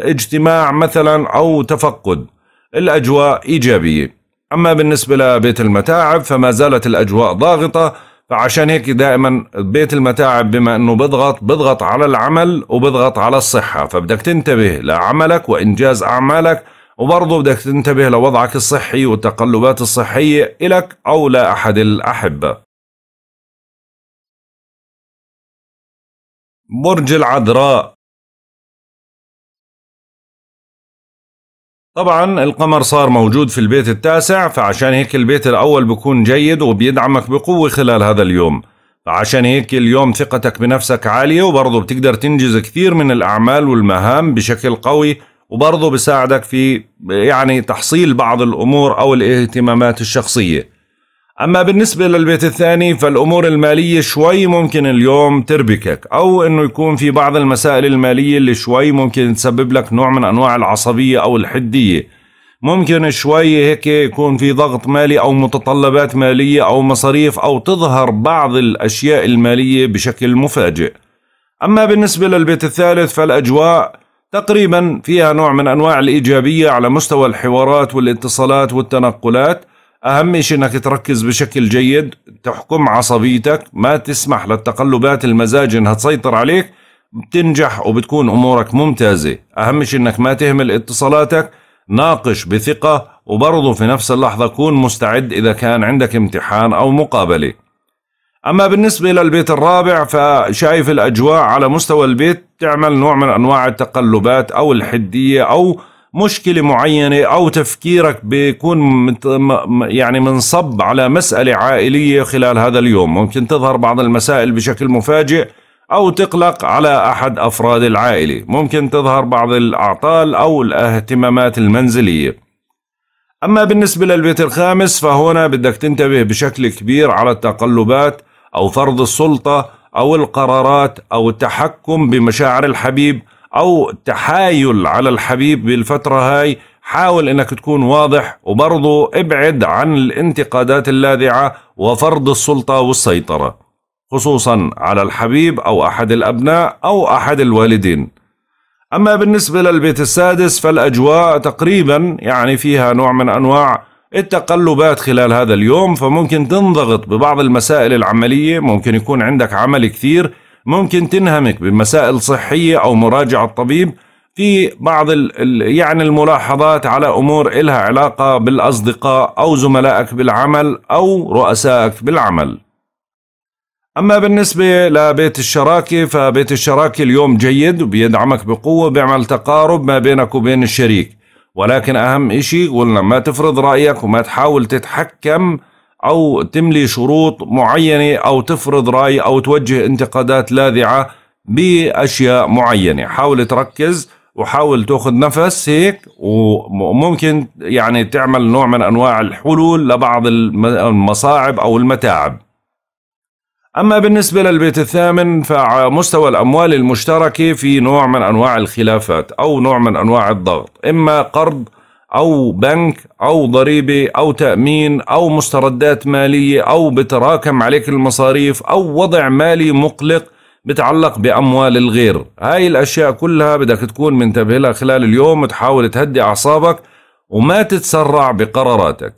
اجتماع مثلا أو تفقد الأجواء إيجابية أما بالنسبة لبيت المتاعب فما زالت الأجواء ضاغطة فعشان هيك دائما بيت المتاعب بما أنه بضغط بضغط على العمل وبضغط على الصحة فبدك تنتبه لعملك وإنجاز أعمالك وبرضه بدك تنتبه لوضعك الصحي والتقلبات الصحية إلك أو لأحد الأحبة برج العذراء طبعا القمر صار موجود في البيت التاسع فعشان هيك البيت الأول بكون جيد وبيدعمك بقوة خلال هذا اليوم فعشان هيك اليوم ثقتك بنفسك عالية وبرضه بتقدر تنجز كثير من الأعمال والمهام بشكل قوي وبرضه بساعدك في يعني تحصيل بعض الأمور أو الاهتمامات الشخصية أما بالنسبة للبيت الثاني فالأمور المالية شوي ممكن اليوم تربكك أو أنه يكون في بعض المسائل المالية اللي شوي ممكن تسبب لك نوع من أنواع العصبية أو الحدية ممكن شوي هيك يكون في ضغط مالي أو متطلبات مالية أو مصاريف أو تظهر بعض الأشياء المالية بشكل مفاجئ أما بالنسبة للبيت الثالث فالأجواء تقريبا فيها نوع من أنواع الإيجابية على مستوى الحوارات والاتصالات والتنقلات أهم شيء أنك تركز بشكل جيد تحكم عصبيتك ما تسمح للتقلبات المزاج أنها تسيطر عليك بتنجح وبتكون أمورك ممتازة أهم شيء أنك ما تهمل اتصالاتك ناقش بثقة وبرضه في نفس اللحظة كون مستعد إذا كان عندك امتحان أو مقابلة أما بالنسبة للبيت الرابع فشايف الأجواء على مستوى البيت تعمل نوع من أنواع التقلبات أو الحدية أو مشكلة معينة أو تفكيرك بيكون يعني منصب على مسألة عائلية خلال هذا اليوم ممكن تظهر بعض المسائل بشكل مفاجئ أو تقلق على أحد أفراد العائلة ممكن تظهر بعض الأعطال أو الاهتمامات المنزلية أما بالنسبة للبيت الخامس فهنا بدك تنتبه بشكل كبير على التقلبات أو فرض السلطة أو القرارات أو التحكم بمشاعر الحبيب او تحايل على الحبيب بالفتره هاي حاول انك تكون واضح وبرضه ابعد عن الانتقادات اللاذعه وفرض السلطه والسيطره خصوصا على الحبيب او احد الابناء او احد الوالدين اما بالنسبه للبيت السادس فالاجواء تقريبا يعني فيها نوع من انواع التقلبات خلال هذا اليوم فممكن تنضغط ببعض المسائل العمليه ممكن يكون عندك عمل كثير ممكن تنهمك بمسائل صحية أو مراجعة طبيب في بعض ال يعني الملاحظات على أمور إلها علاقة بالأصدقاء أو زملائك بالعمل أو رؤسائك بالعمل أما بالنسبة لبيت الشراكة فبيت الشراكة اليوم جيد وبيدعمك بقوة بيعمل تقارب ما بينك وبين الشريك ولكن أهم إشي قلنا ما تفرض رأيك وما تحاول تتحكم أو تملي شروط معينة أو تفرض رأي أو توجه انتقادات لاذعة بأشياء معينة حاول تركز وحاول تاخذ نفس هيك وممكن يعني تعمل نوع من انواع الحلول لبعض المصاعب او المتاعب اما بالنسبه للبيت الثامن فمستوى الاموال المشتركه في نوع من انواع الخلافات او نوع من انواع الضغط اما قرض أو بنك أو ضريبة أو تأمين أو مستردات مالية أو بتراكم عليك المصاريف أو وضع مالي مقلق بتعلق بأموال الغير هاي الأشياء كلها بدك تكون منتبه لها خلال اليوم وتحاول تهدي أعصابك وما تتسرع بقراراتك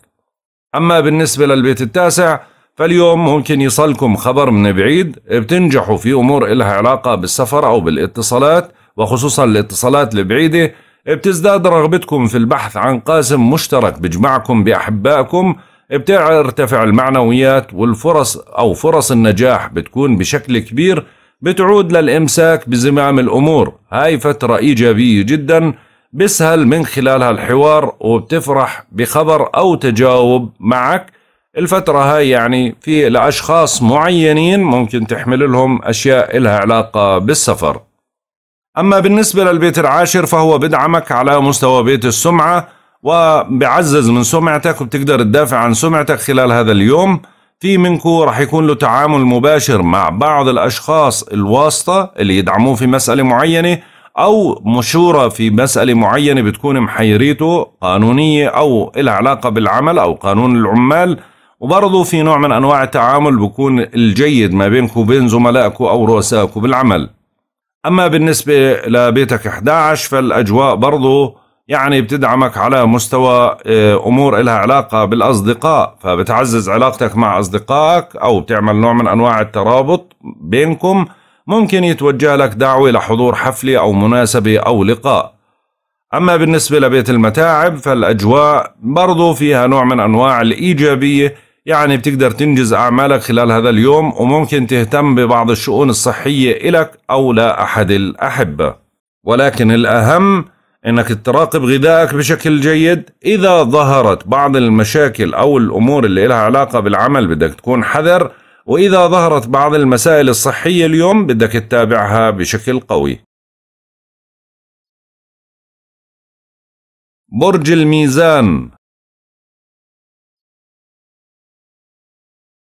أما بالنسبة للبيت التاسع فاليوم ممكن يصلكم خبر من بعيد بتنجحوا في أمور إلها علاقة بالسفر أو بالاتصالات وخصوصا الاتصالات البعيدة بتزداد رغبتكم في البحث عن قاسم مشترك بجمعكم بأحبائكم بترتفع المعنويات والفرص أو فرص النجاح بتكون بشكل كبير بتعود للإمساك بزمام الأمور هاي فترة إيجابية جدا بسهل من خلالها الحوار وبتفرح بخبر أو تجاوب معك الفترة هاي يعني في لأشخاص معينين ممكن تحمل لهم أشياء إلها علاقة بالسفر أما بالنسبة للبيت العاشر فهو بدعمك على مستوى بيت السمعة وبعزز من سمعتك وبتقدر تدافع عن سمعتك خلال هذا اليوم في منكو رح يكون له تعامل مباشر مع بعض الأشخاص الواسطة اللي يدعموه في مسألة معينة أو مشورة في مسألة معينة بتكون محيريته قانونية أو إلها علاقة بالعمل أو قانون العمال وبرضه في نوع من أنواع التعامل بكون الجيد ما بينكو وبين زملائكو أو رؤسائكو بالعمل أما بالنسبة لبيتك 11 فالأجواء برضو يعني بتدعمك على مستوى آه، أمور إلها علاقة بالأصدقاء فبتعزز علاقتك مع أصدقائك أو بتعمل نوع من أنواع الترابط بينكم ممكن يتوجه لك دعوة لحضور حفلة أو مناسبة أو لقاء أما بالنسبة لبيت المتاعب فالأجواء برضو فيها نوع من أنواع الإيجابية يعني بتقدر تنجز أعمالك خلال هذا اليوم وممكن تهتم ببعض الشؤون الصحية إلك أو لأحد الأحبة ولكن الأهم انك تراقب غذائك بشكل جيد اذا ظهرت بعض المشاكل او الامور اللي لها علاقه بالعمل بدك تكون حذر واذا ظهرت بعض المسائل الصحيه اليوم بدك تتابعها بشكل قوي برج الميزان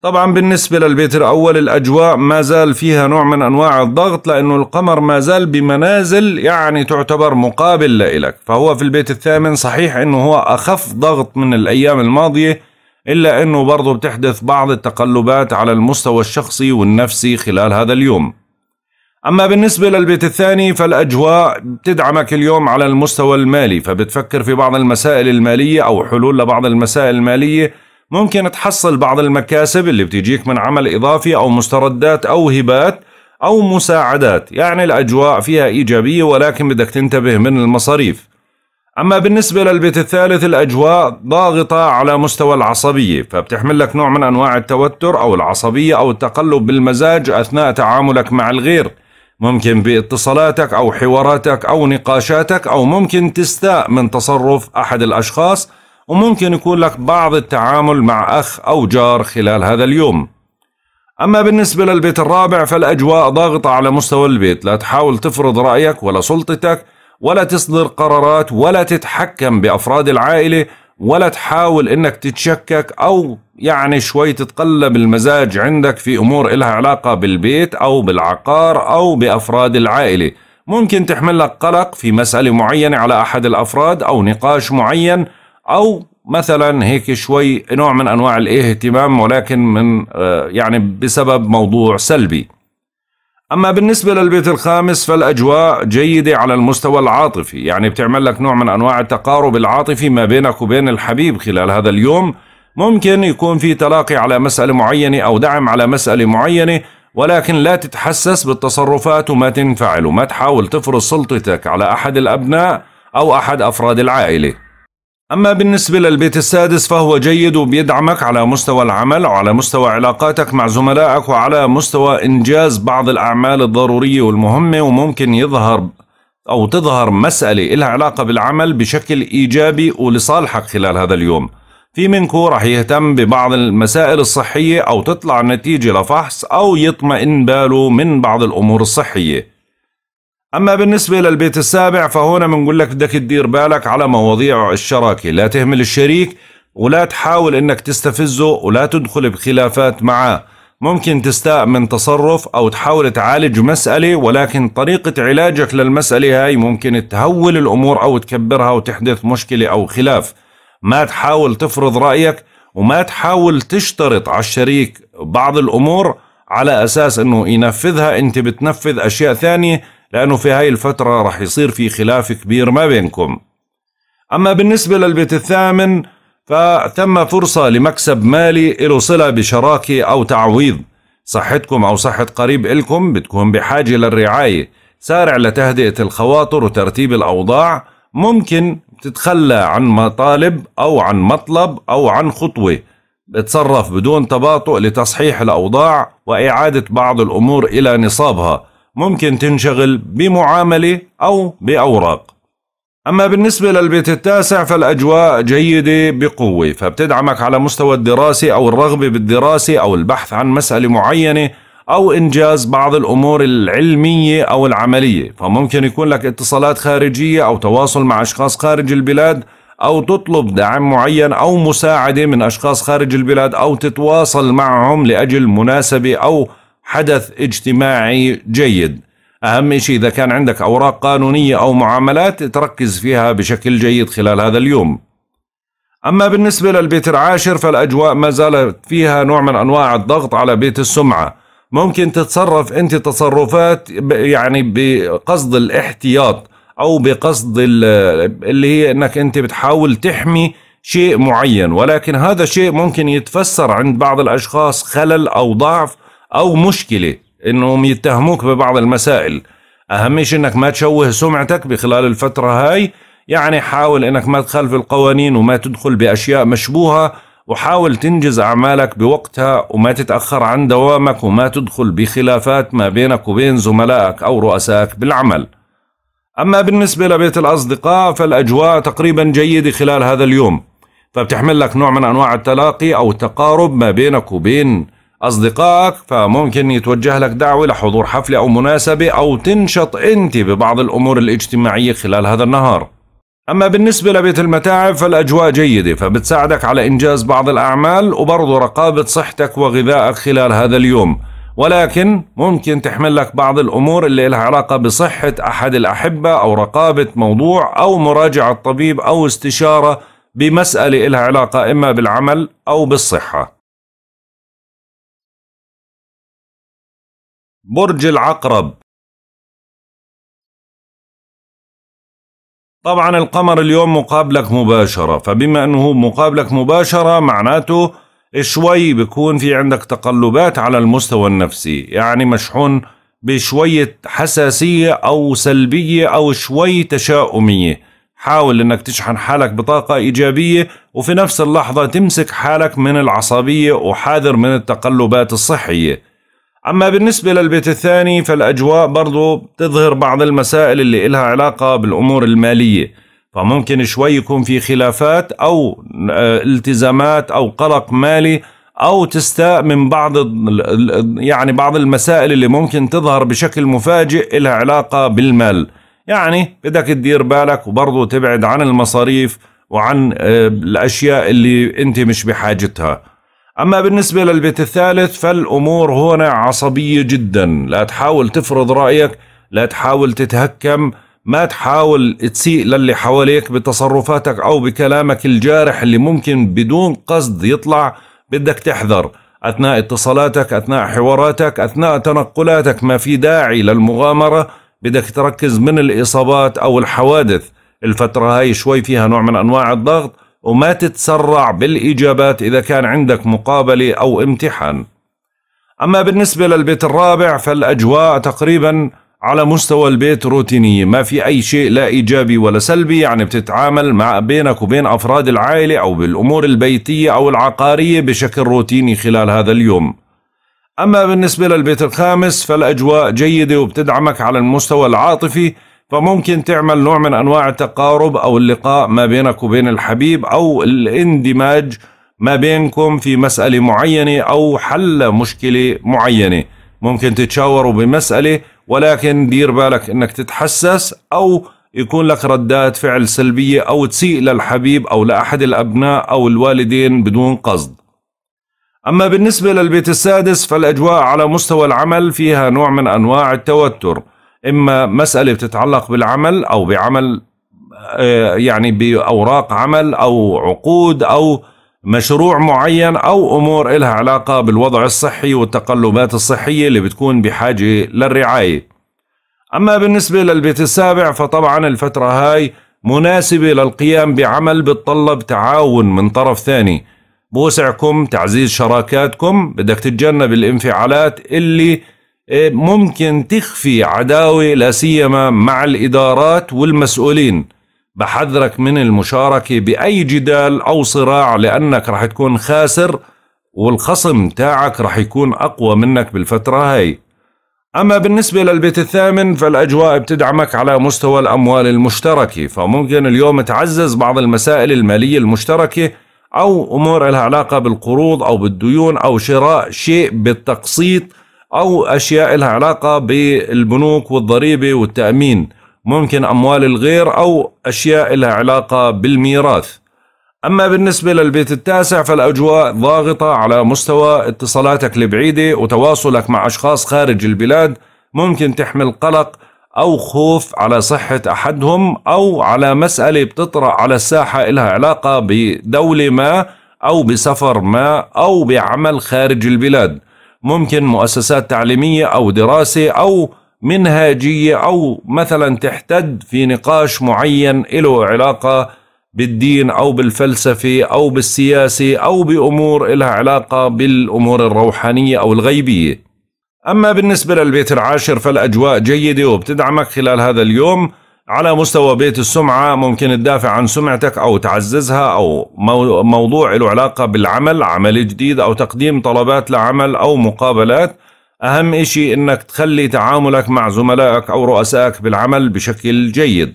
طبعا بالنسبة للبيت الأول الأجواء ما زال فيها نوع من أنواع الضغط لأنه القمر ما زال بمنازل يعني تعتبر مقابل لإلك فهو في البيت الثامن صحيح أنه هو أخف ضغط من الأيام الماضية إلا أنه برضه بتحدث بعض التقلبات على المستوى الشخصي والنفسي خلال هذا اليوم أما بالنسبة للبيت الثاني فالأجواء بتدعمك اليوم على المستوى المالي فبتفكر في بعض المسائل المالية أو حلول لبعض المسائل المالية ممكن تحصل بعض المكاسب اللي بتجيك من عمل إضافي أو مستردات أو هبات أو مساعدات يعني الأجواء فيها إيجابية ولكن بدك تنتبه من المصاريف أما بالنسبة للبيت الثالث الأجواء ضاغطة على مستوى العصبية فبتحمل لك نوع من أنواع التوتر أو العصبية أو التقلب بالمزاج أثناء تعاملك مع الغير ممكن باتصالاتك أو حواراتك أو نقاشاتك أو ممكن تستاء من تصرف أحد الأشخاص وممكن يكون لك بعض التعامل مع أخ أو جار خلال هذا اليوم أما بالنسبة للبيت الرابع فالأجواء ضاغطة على مستوى البيت لا تحاول تفرض رأيك ولا سلطتك ولا تصدر قرارات ولا تتحكم بأفراد العائلة ولا تحاول انك تتشكك او يعني شوي تتقلب المزاج عندك في امور إلها علاقة بالبيت او بالعقار او بافراد العائلة ممكن تحمل لك قلق في مسألة معينة على احد الافراد او نقاش معين او مثلا هيك شوي نوع من انواع الاهتمام ولكن من آه، يعني بسبب موضوع سلبي اما بالنسبه للبيت الخامس فالاجواء جيده على المستوى العاطفي يعني بتعمل لك نوع من انواع التقارب العاطفي ما بينك وبين الحبيب خلال هذا اليوم ممكن يكون في تلاقي على مساله معينه او دعم على مساله معينه ولكن لا تتحسس بالتصرفات وما تنفعل وما تحاول تفرض سلطتك على احد الابناء او احد افراد العائله أما بالنسبة للبيت السادس فهو جيد وبيدعمك على مستوى العمل وعلى مستوى علاقاتك مع زملائك وعلى مستوى إنجاز بعض الأعمال الضرورية والمهمة وممكن يظهر أو تظهر مسألة لها علاقة بالعمل بشكل إيجابي ولصالحك خلال هذا اليوم في منكو رح يهتم ببعض المسائل الصحية أو تطلع نتيجة لفحص أو يطمئن باله من بعض الأمور الصحية أما بالنسبة للبيت السابع فهنا بنقول لك بدك تدير بالك على مواضيع الشراكة لا تهمل الشريك ولا تحاول انك تستفزه ولا تدخل بخلافات معاه ممكن تستاء من تصرف او تحاول تعالج مسألة ولكن طريقة علاجك للمسألة هاي ممكن تهول الامور او تكبرها وتحدث مشكلة او خلاف ما تحاول تفرض رأيك وما تحاول تشترط على الشريك بعض الامور على اساس انه ينفذها انت بتنفذ اشياء ثانية لأنه في هاي الفترة رح يصير في خلاف كبير ما بينكم أما بالنسبة للبيت الثامن فتم فرصة لمكسب مالي له صلة بشراكة أو تعويض صحتكم أو صحة قريب إلكم بتكون بحاجة للرعاية سارع لتهدئة الخواطر وترتيب الأوضاع ممكن تتخلى عن مطالب أو عن مطلب أو عن خطوة بتصرف بدون تباطؤ لتصحيح الأوضاع وإعادة بعض الأمور إلى نصابها ممكن تنشغل بمعاملة أو بأوراق أما بالنسبة للبيت التاسع فالأجواء جيدة بقوة فبتدعمك على مستوى الدراسة أو الرغبة بالدراسة أو البحث عن مسألة معينة أو إنجاز بعض الأمور العلمية أو العملية فممكن يكون لك اتصالات خارجية أو تواصل مع أشخاص خارج البلاد أو تطلب دعم معين أو مساعدة من أشخاص خارج البلاد أو تتواصل معهم لأجل مناسبة أو حدث اجتماعي جيد أهم شيء إذا كان عندك أوراق قانونية أو معاملات تركز فيها بشكل جيد خلال هذا اليوم أما بالنسبة للبيت العاشر فالأجواء ما زالت فيها نوع من أنواع الضغط على بيت السمعة ممكن تتصرف أنت تصرفات يعني بقصد الاحتياط أو بقصد اللي هي أنك أنت بتحاول تحمي شيء معين ولكن هذا الشيء ممكن يتفسر عند بعض الأشخاص خلل أو ضعف او مشكله انهم يتهموك ببعض المسائل اهم شيء انك ما تشوه سمعتك بخلال الفتره هاي يعني حاول انك ما تخالف القوانين وما تدخل باشياء مشبوهه وحاول تنجز اعمالك بوقتها وما تتاخر عن دوامك وما تدخل بخلافات ما بينك وبين زملائك او رؤسائك بالعمل اما بالنسبه لبيت الاصدقاء فالاجواء تقريبا جيده خلال هذا اليوم فبتحمل لك نوع من انواع التلاقي او التقارب ما بينك وبين أصدقائك فممكن يتوجه لك دعوة لحضور حفلة أو مناسبة أو تنشط أنت ببعض الأمور الاجتماعية خلال هذا النهار أما بالنسبة لبيت المتاعب فالأجواء جيدة فبتساعدك على إنجاز بعض الأعمال وبرضه رقابة صحتك وغذائك خلال هذا اليوم ولكن ممكن تحمل لك بعض الأمور اللي لها علاقة بصحة أحد الأحبة أو رقابة موضوع أو مراجعة طبيب أو استشارة بمسألة لها علاقة إما بالعمل أو بالصحة برج العقرب طبعا القمر اليوم مقابلك مباشرة فبما أنه مقابلك مباشرة معناته شوي بكون في عندك تقلبات على المستوى النفسي يعني مشحون بشوية حساسية أو سلبية أو شوي تشاؤمية حاول أنك تشحن حالك بطاقة إيجابية وفي نفس اللحظة تمسك حالك من العصبية وحاذر من التقلبات الصحية أما بالنسبة للبيت الثاني فالأجواء برضو بتظهر بعض المسائل اللي إلها علاقة بالأمور المالية فممكن شوي يكون في خلافات أو آه، التزامات أو قلق مالي أو تستاء من بعض يعني بعض المسائل اللي ممكن تظهر بشكل مفاجئ إلها علاقة بالمال يعني بدك تدير بالك وبرضه تبعد عن المصاريف وعن آه، الأشياء اللي أنت مش بحاجتها أما بالنسبة للبيت الثالث فالأمور هنا عصبية جدا لا تحاول تفرض رأيك لا تحاول تتهكم ما تحاول تسيء للي حواليك بتصرفاتك أو بكلامك الجارح اللي ممكن بدون قصد يطلع بدك تحذر أثناء اتصالاتك أثناء حواراتك أثناء تنقلاتك ما في داعي للمغامرة بدك تركز من الإصابات أو الحوادث الفترة هاي شوي فيها نوع من أنواع الضغط وما تتسرع بالإجابات إذا كان عندك مقابلة أو امتحان أما بالنسبة للبيت الرابع فالأجواء تقريبا على مستوى البيت روتينية ما في أي شيء لا إيجابي ولا سلبي يعني بتتعامل مع بينك وبين أفراد العائلة أو بالأمور البيتية أو العقارية بشكل روتيني خلال هذا اليوم أما بالنسبة للبيت الخامس فالأجواء جيدة وبتدعمك على المستوى العاطفي فممكن تعمل نوع من انواع التقارب او اللقاء ما بينك وبين الحبيب او الاندماج ما بينكم في مسألة معينة أو حل مشكلة معينة ممكن تتشاوروا بمسألة ولكن دير بالك أنك تتحسس أو يكون لك ردات فعل سلبية أو تسيء للحبيب أو لأحد الأبناء أو الوالدين بدون قصد أما بالنسبة للبيت السادس فالأجواء على مستوى العمل فيها نوع من أنواع التوتر اما مساله بتتعلق بالعمل او بعمل آه، يعني باوراق عمل او عقود او مشروع معين او امور إلها علاقه بالوضع الصحي والتقلبات الصحيه اللي بتكون بحاجه للرعايه. اما بالنسبه للبيت السابع فطبعا الفتره هاي مناسبه للقيام بعمل بتطلب تعاون من طرف ثاني. بوسعكم تعزيز شراكاتكم بدك تتجنب الانفعالات اللي إيه، ممكن تخفي عداوة لا سيما مع الإدارات والمسؤولين بحذرك من المشاركة بأي جدال أو صراع لأنك رح تكون خاسر والخصم تاعك رح يكون أقوى منك بالفترة هاي أما بالنسبة للبيت الثامن فالأجواء بتدعمك على مستوى الأموال المشتركة فممكن اليوم تعزز بعض المسائل المالية المشتركة أو أمور لها علاقة بالقروض أو بالديون أو شراء شيء بالتقسيط أو أشياء لها علاقة بالبنوك والضريبة والتأمين ممكن أموال الغير أو أشياء لها علاقة بالميراث أما بالنسبة للبيت التاسع فالأجواء ضاغطة على مستوى اتصالاتك البعيدة وتواصلك مع أشخاص خارج البلاد ممكن تحمل قلق أو خوف على صحة أحدهم أو على مسألة بتطرأ على الساحة إلها علاقة بدولة ما أو بسفر ما أو بعمل خارج البلاد ممكن مؤسسات تعليمية أو دراسة أو منهاجية أو مثلا تحتد في نقاش معين له علاقة بالدين أو بالفلسفة أو بالسياسة أو بأمور لها علاقة بالأمور الروحانية أو الغيبية أما بالنسبة للبيت العاشر فالأجواء جيدة وبتدعمك خلال هذا اليوم على مستوى بيت السمعة ممكن تدافع عن سمعتك أو تعززها أو موضوع له علاقة بالعمل عمل جديد أو تقديم طلبات لعمل أو مقابلات أهم إشي إنك تخلي تعاملك مع زملائك أو رؤسائك بالعمل بشكل جيد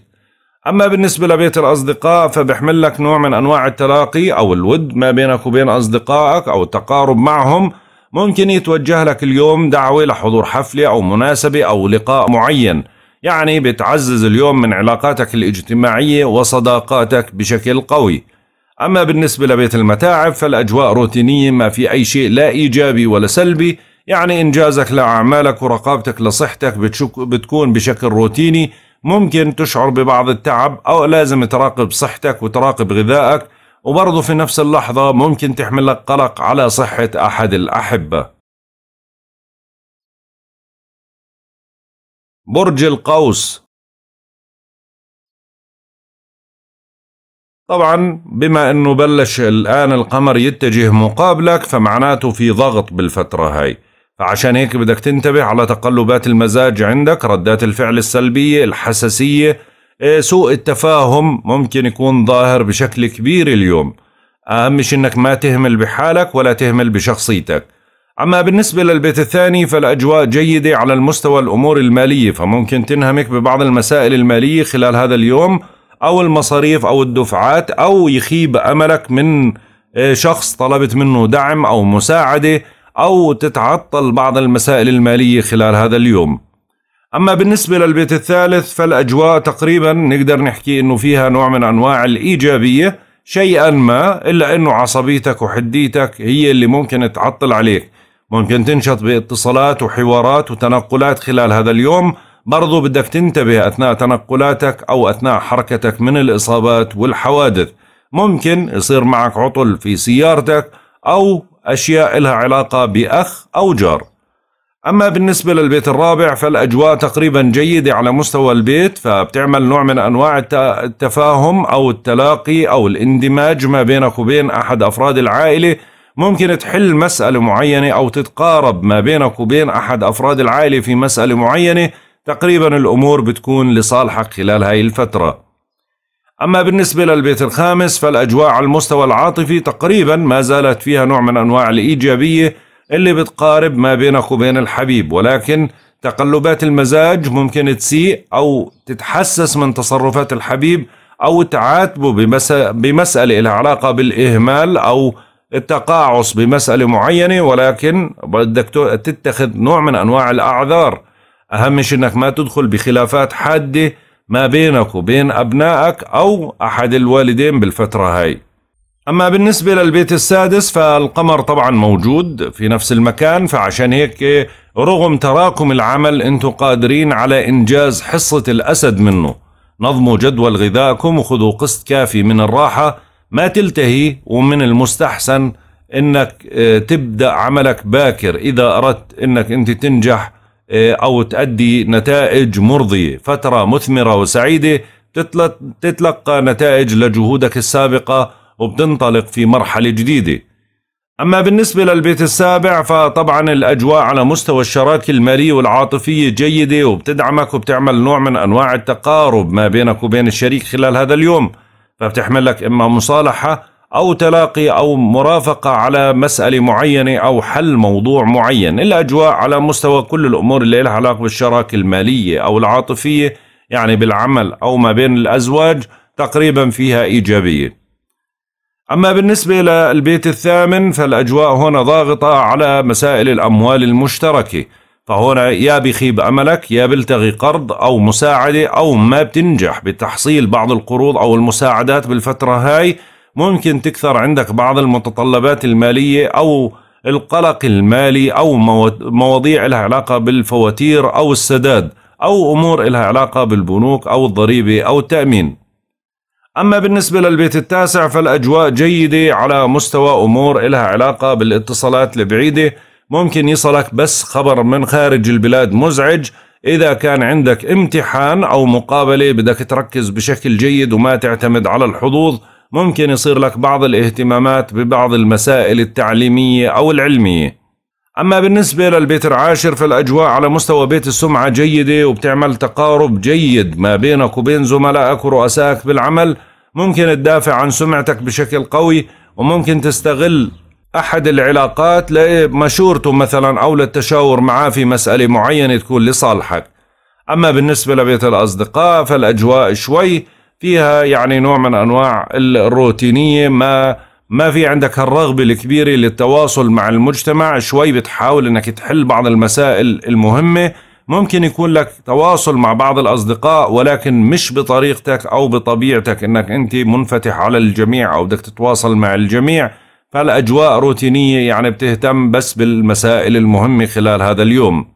أما بالنسبة لبيت الأصدقاء فبحمل لك نوع من أنواع التلاقي أو الود ما بينك وبين أصدقائك أو التقارب معهم ممكن يتوجه لك اليوم دعوة لحضور حفلة أو مناسبة أو لقاء معين يعني بتعزز اليوم من علاقاتك الاجتماعية وصداقاتك بشكل قوي أما بالنسبة لبيت المتاعب فالأجواء روتينية ما في أي شيء لا إيجابي ولا سلبي يعني إنجازك لأعمالك ورقابتك لصحتك بتكون بشكل روتيني ممكن تشعر ببعض التعب أو لازم تراقب صحتك وتراقب غذائك وبرضه في نفس اللحظة ممكن تحملك قلق على صحة أحد الأحبة برج القوس طبعا بما انه بلش الان القمر يتجه مقابلك فمعناته في ضغط بالفترة هاي فعشان هيك بدك تنتبه على تقلبات المزاج عندك ردات الفعل السلبية الحساسية إيه، سوء التفاهم ممكن يكون ظاهر بشكل كبير اليوم أهم إنك ما تهمل بحالك ولا تهمل بشخصيتك أما بالنسبة للبيت الثاني فالأجواء جيدة على المستوى الأمور المالية فممكن تنهمك ببعض المسائل المالية خلال هذا اليوم أو المصاريف أو الدفعات أو يخيب أملك من آه، شخص طلبت منه دعم أو مساعدة أو تتعطل بعض المسائل المالية خلال هذا اليوم أما بالنسبة للبيت الثالث فالأجواء تقريبا نقدر نحكي أنه فيها نوع من أنواع الإيجابية شيئا ما إلا أنه عصبيتك وحديتك هي اللي ممكن تعطل عليك ممكن تنشط باتصالات وحوارات وتنقلات خلال هذا اليوم برضو بدك تنتبه أثناء تنقلاتك أو أثناء حركتك من الإصابات والحوادث ممكن يصير معك عطل في سيارتك أو أشياء لها علاقة بأخ أو جار أما بالنسبة للبيت الرابع فالأجواء تقريبا جيدة على مستوى البيت فبتعمل نوع من أنواع التفاهم أو التلاقي أو الاندماج ما بينك وبين أحد أفراد العائلة ممكن تحل مسألة معينة أو تتقارب ما بينك وبين أحد أفراد العائلة في مسألة معينة تقريبا الأمور بتكون لصالحك خلال هاي الفترة أما بالنسبة للبيت الخامس فالأجواء على المستوى العاطفي تقريبا ما زالت فيها نوع من أنواع الإيجابية اللي بتقارب ما بينك وبين الحبيب ولكن تقلبات المزاج ممكن تسيء أو تتحسس من تصرفات الحبيب أو تعاتبه بمسألة لها علاقة بالإهمال أو التقاعس بمسألة معينة ولكن بدك تتخذ نوع من أنواع الأعذار أهم شيء أنك ما تدخل بخلافات حادة ما بينك وبين أبنائك أو أحد الوالدين بالفترة هاي أما بالنسبة للبيت السادس فالقمر طبعا موجود في نفس المكان فعشان هيك رغم تراكم العمل أنتم قادرين على إنجاز حصة الأسد منه نظموا جدول غذائكم وخذوا قسط كافي من الراحة ما تلتهي ومن المستحسن انك آه، تبدا عملك باكر اذا اردت انك انت تنجح آه، او تؤدي نتائج مرضيه فتره مثمره وسعيده تتلقى نتائج لجهودك السابقه وبتنطلق في مرحله جديده اما بالنسبه للبيت السابع فطبعا الاجواء على مستوى الشراكه الماليه والعاطفيه جيده وبتدعمك وبتعمل نوع من انواع التقارب ما بينك وبين الشريك خلال هذا اليوم فبتحمل لك إما مصالحة أو تلاقي أو مرافقة على مسألة معينة أو حل موضوع معين الأجواء على مستوى كل الأمور اللي لها علاقة بالشراكة المالية أو العاطفية يعني بالعمل أو ما بين الأزواج تقريبا فيها إيجابية أما بالنسبة للبيت الثامن فالأجواء هنا ضاغطة على مسائل الأموال المشتركة فهنا يا بخيب أملك يا بلتغي قرض أو مساعدة أو ما بتنجح بتحصيل بعض القروض أو المساعدات بالفترة هاي ممكن تكثر عندك بعض المتطلبات المالية أو القلق المالي أو مواضيع لها علاقة بالفواتير أو السداد أو أمور لها علاقة بالبنوك أو الضريبة أو التأمين أما بالنسبة للبيت التاسع فالأجواء جيدة على مستوى أمور لها علاقة بالاتصالات البعيدة ممكن يصلك بس خبر من خارج البلاد مزعج إذا كان عندك امتحان أو مقابلة بدك تركز بشكل جيد وما تعتمد على الحظوظ ممكن يصير لك بعض الاهتمامات ببعض المسائل التعليمية أو العلمية أما بالنسبة للبيت العاشر فالأجواء على مستوى بيت السمعة جيدة وبتعمل تقارب جيد ما بينك وبين زملائك ورؤسائك بالعمل ممكن تدافع عن سمعتك بشكل قوي وممكن تستغل احد العلاقات لمشورته مثلا او للتشاور معاه في مساله معينه تكون لصالحك اما بالنسبه لبيت الاصدقاء فالاجواء شوي فيها يعني نوع من انواع الروتينيه ما ما في عندك هالرغبة الكبيرة للتواصل مع المجتمع شوي بتحاول انك تحل بعض المسائل المهمة ممكن يكون لك تواصل مع بعض الأصدقاء ولكن مش بطريقتك أو بطبيعتك انك انت منفتح على الجميع أو بدك تتواصل مع الجميع فالأجواء روتينية يعني بتهتم بس بالمسائل المهمة خلال هذا اليوم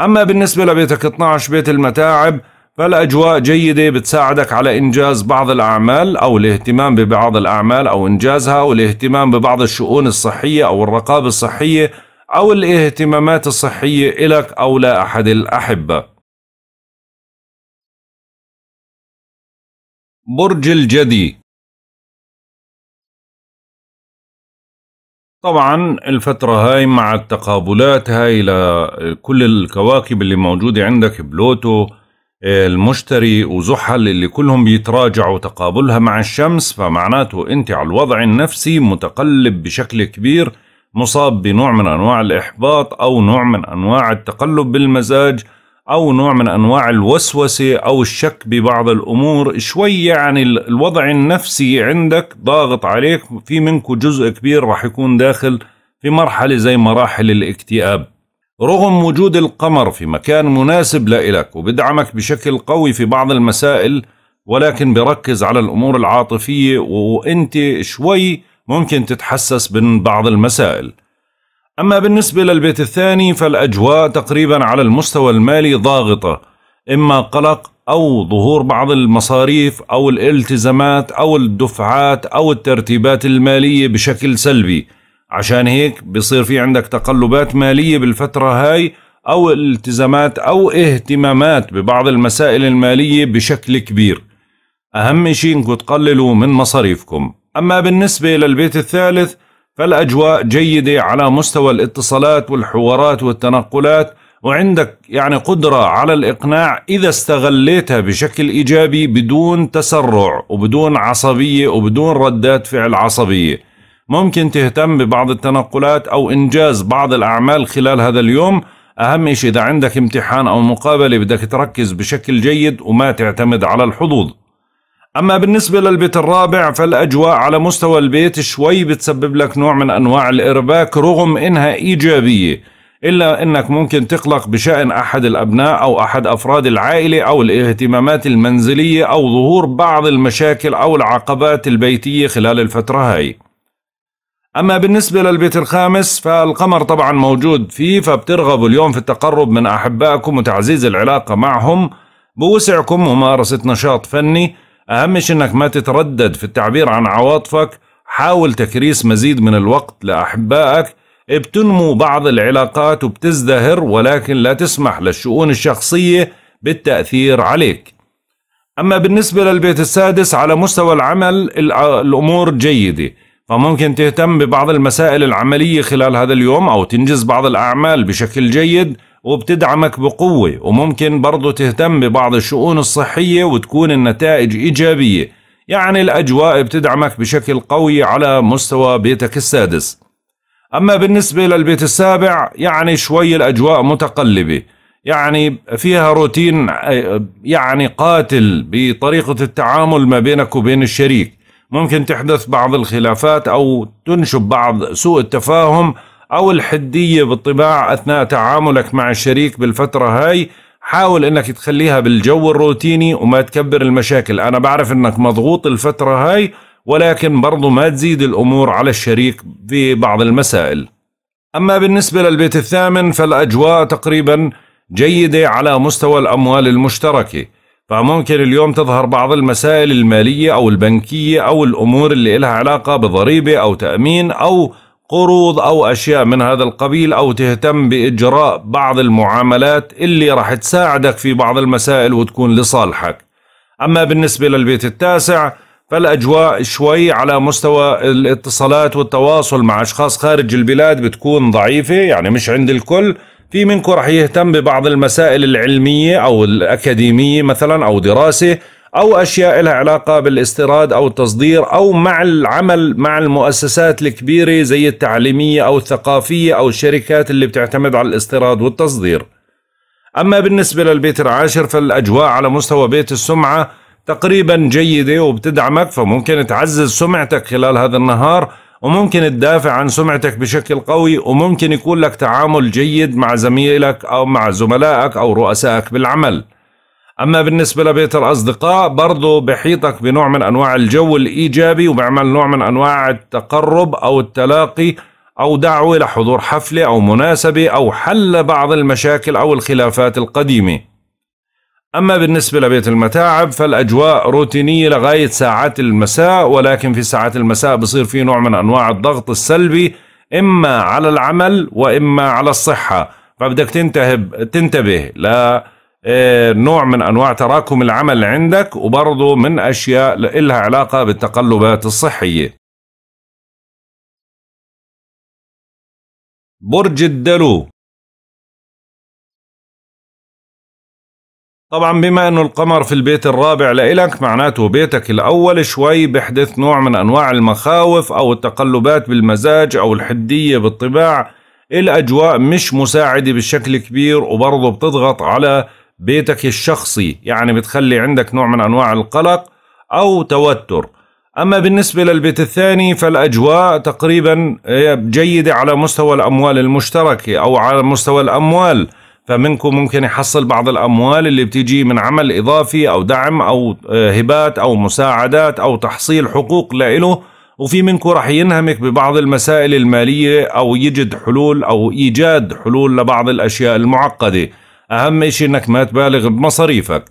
أما بالنسبة لبيتك 12 بيت المتاعب فالأجواء جيدة بتساعدك على إنجاز بعض الأعمال أو الاهتمام ببعض الأعمال أو إنجازها والاهتمام ببعض الشؤون الصحية أو الرقابة الصحية أو الاهتمامات الصحية إلك أو لأحد أحد الأحبة برج الجدي طبعا الفترة هاي مع التقابلات هاي لكل الكواكب اللي موجودة عندك بلوتو المشتري وزحل اللي كلهم بيتراجعوا تقابلها مع الشمس فمعناته انت على الوضع النفسي متقلب بشكل كبير مصاب بنوع من انواع الاحباط او نوع من انواع التقلب بالمزاج أو نوع من أنواع الوسوسة أو الشك ببعض الأمور شوي يعني الوضع النفسي عندك ضاغط عليك في منك جزء كبير راح يكون داخل في مرحلة زي مراحل الاكتئاب رغم وجود القمر في مكان مناسب لإلك وبدعمك بشكل قوي في بعض المسائل ولكن بركز على الأمور العاطفية وأنت شوي ممكن تتحسس من بعض المسائل أما بالنسبة للبيت الثاني فالأجواء تقريبا على المستوى المالي ضاغطة إما قلق أو ظهور بعض المصاريف أو الالتزامات أو الدفعات أو الترتيبات المالية بشكل سلبي عشان هيك بصير في عندك تقلبات مالية بالفترة هاي أو التزامات أو اهتمامات ببعض المسائل المالية بشكل كبير أهم شيء أنكم تقللوا من مصاريفكم أما بالنسبة للبيت الثالث فالأجواء جيدة على مستوى الاتصالات والحوارات والتنقلات وعندك يعني قدرة على الإقناع إذا استغليتها بشكل إيجابي بدون تسرع وبدون عصبية وبدون ردات فعل عصبية ممكن تهتم ببعض التنقلات أو إنجاز بعض الأعمال خلال هذا اليوم أهم شيء إذا عندك امتحان أو مقابلة بدك تركز بشكل جيد وما تعتمد على الحظوظ أما بالنسبة للبيت الرابع فالأجواء على مستوى البيت شوي بتسبب لك نوع من أنواع الإرباك رغم إنها إيجابية إلا أنك ممكن تقلق بشأن أحد الأبناء أو أحد أفراد العائلة أو الاهتمامات المنزلية أو ظهور بعض المشاكل أو العقبات البيتية خلال الفترة هاي أما بالنسبة للبيت الخامس فالقمر طبعا موجود فيه فبترغبوا اليوم في التقرب من أحبائكم وتعزيز العلاقة معهم بوسعكم ممارسة نشاط فني أهم شيء أنك ما تتردد في التعبير عن عواطفك حاول تكريس مزيد من الوقت لأحبائك بتنمو بعض العلاقات وبتزدهر ولكن لا تسمح للشؤون الشخصية بالتأثير عليك أما بالنسبة للبيت السادس على مستوى العمل الأمور جيدة فممكن تهتم ببعض المسائل العملية خلال هذا اليوم أو تنجز بعض الأعمال بشكل جيد وبتدعمك بقوة وممكن برضه تهتم ببعض الشؤون الصحية وتكون النتائج إيجابية يعني الأجواء بتدعمك بشكل قوي على مستوى بيتك السادس أما بالنسبة للبيت السابع يعني شوي الأجواء متقلبة يعني فيها روتين يعني قاتل بطريقة التعامل ما بينك وبين الشريك ممكن تحدث بعض الخلافات أو تنشب بعض سوء التفاهم أو الحدية بالطباع أثناء تعاملك مع الشريك بالفترة هاي حاول انك تخليها بالجو الروتيني وما تكبر المشاكل انا بعرف انك مضغوط الفترة هاي ولكن برضو ما تزيد الامور على الشريك في بعض المسائل اما بالنسبة للبيت الثامن فالاجواء تقريبا جيدة على مستوى الاموال المشتركة فممكن اليوم تظهر بعض المسائل المالية او البنكية او الامور اللي لها علاقة بضريبة او تأمين او قروض أو أشياء من هذا القبيل أو تهتم بإجراء بعض المعاملات اللي راح تساعدك في بعض المسائل وتكون لصالحك أما بالنسبة للبيت التاسع فالأجواء شوي على مستوى الاتصالات والتواصل مع أشخاص خارج البلاد بتكون ضعيفة يعني مش عند الكل في منكم رح يهتم ببعض المسائل العلمية أو الأكاديمية مثلا أو دراسة أو أشياء لها علاقة بالاستيراد أو التصدير أو مع العمل مع المؤسسات الكبيرة زي التعليمية أو الثقافية أو الشركات اللي بتعتمد على الاستيراد والتصدير أما بالنسبة للبيت العاشر فالأجواء على مستوى بيت السمعة تقريبا جيدة وبتدعمك فممكن تعزز سمعتك خلال هذا النهار وممكن تدافع عن سمعتك بشكل قوي وممكن يكون لك تعامل جيد مع زميلك أو مع زملائك أو رؤسائك بالعمل أما بالنسبة لبيت الأصدقاء برضو بحيطك بنوع من أنواع الجو الإيجابي وبعمل نوع من أنواع التقرب أو التلاقي أو دعوة لحضور حفلة أو مناسبة أو حل بعض المشاكل أو الخلافات القديمة أما بالنسبة لبيت المتاعب فالأجواء روتينية لغاية ساعات المساء ولكن في ساعات المساء بصير في نوع من أنواع الضغط السلبي إما على العمل وإما على الصحة فبدك تنتهب تنتبه لا إيه، نوع من انواع تراكم العمل عندك وبرضه من اشياء لها علاقه بالتقلبات الصحيه. برج الدلو طبعا بما انه القمر في البيت الرابع لإلك معناته بيتك الاول شوي بيحدث نوع من انواع المخاوف او التقلبات بالمزاج او الحديه بالطباع الاجواء مش مساعده بشكل كبير وبرضه بتضغط على بيتك الشخصي يعني بتخلي عندك نوع من أنواع القلق أو توتر أما بالنسبة للبيت الثاني فالأجواء تقريبا جيدة على مستوى الأموال المشتركة أو على مستوى الأموال فمنكم ممكن يحصل بعض الأموال اللي بتيجي من عمل إضافي أو دعم أو آه، هبات أو مساعدات أو تحصيل حقوق لإله وفي منكم رح ينهمك ببعض المسائل المالية أو يجد حلول أو إيجاد حلول لبعض الأشياء المعقدة أهم إشي إنك ما تبالغ بمصاريفك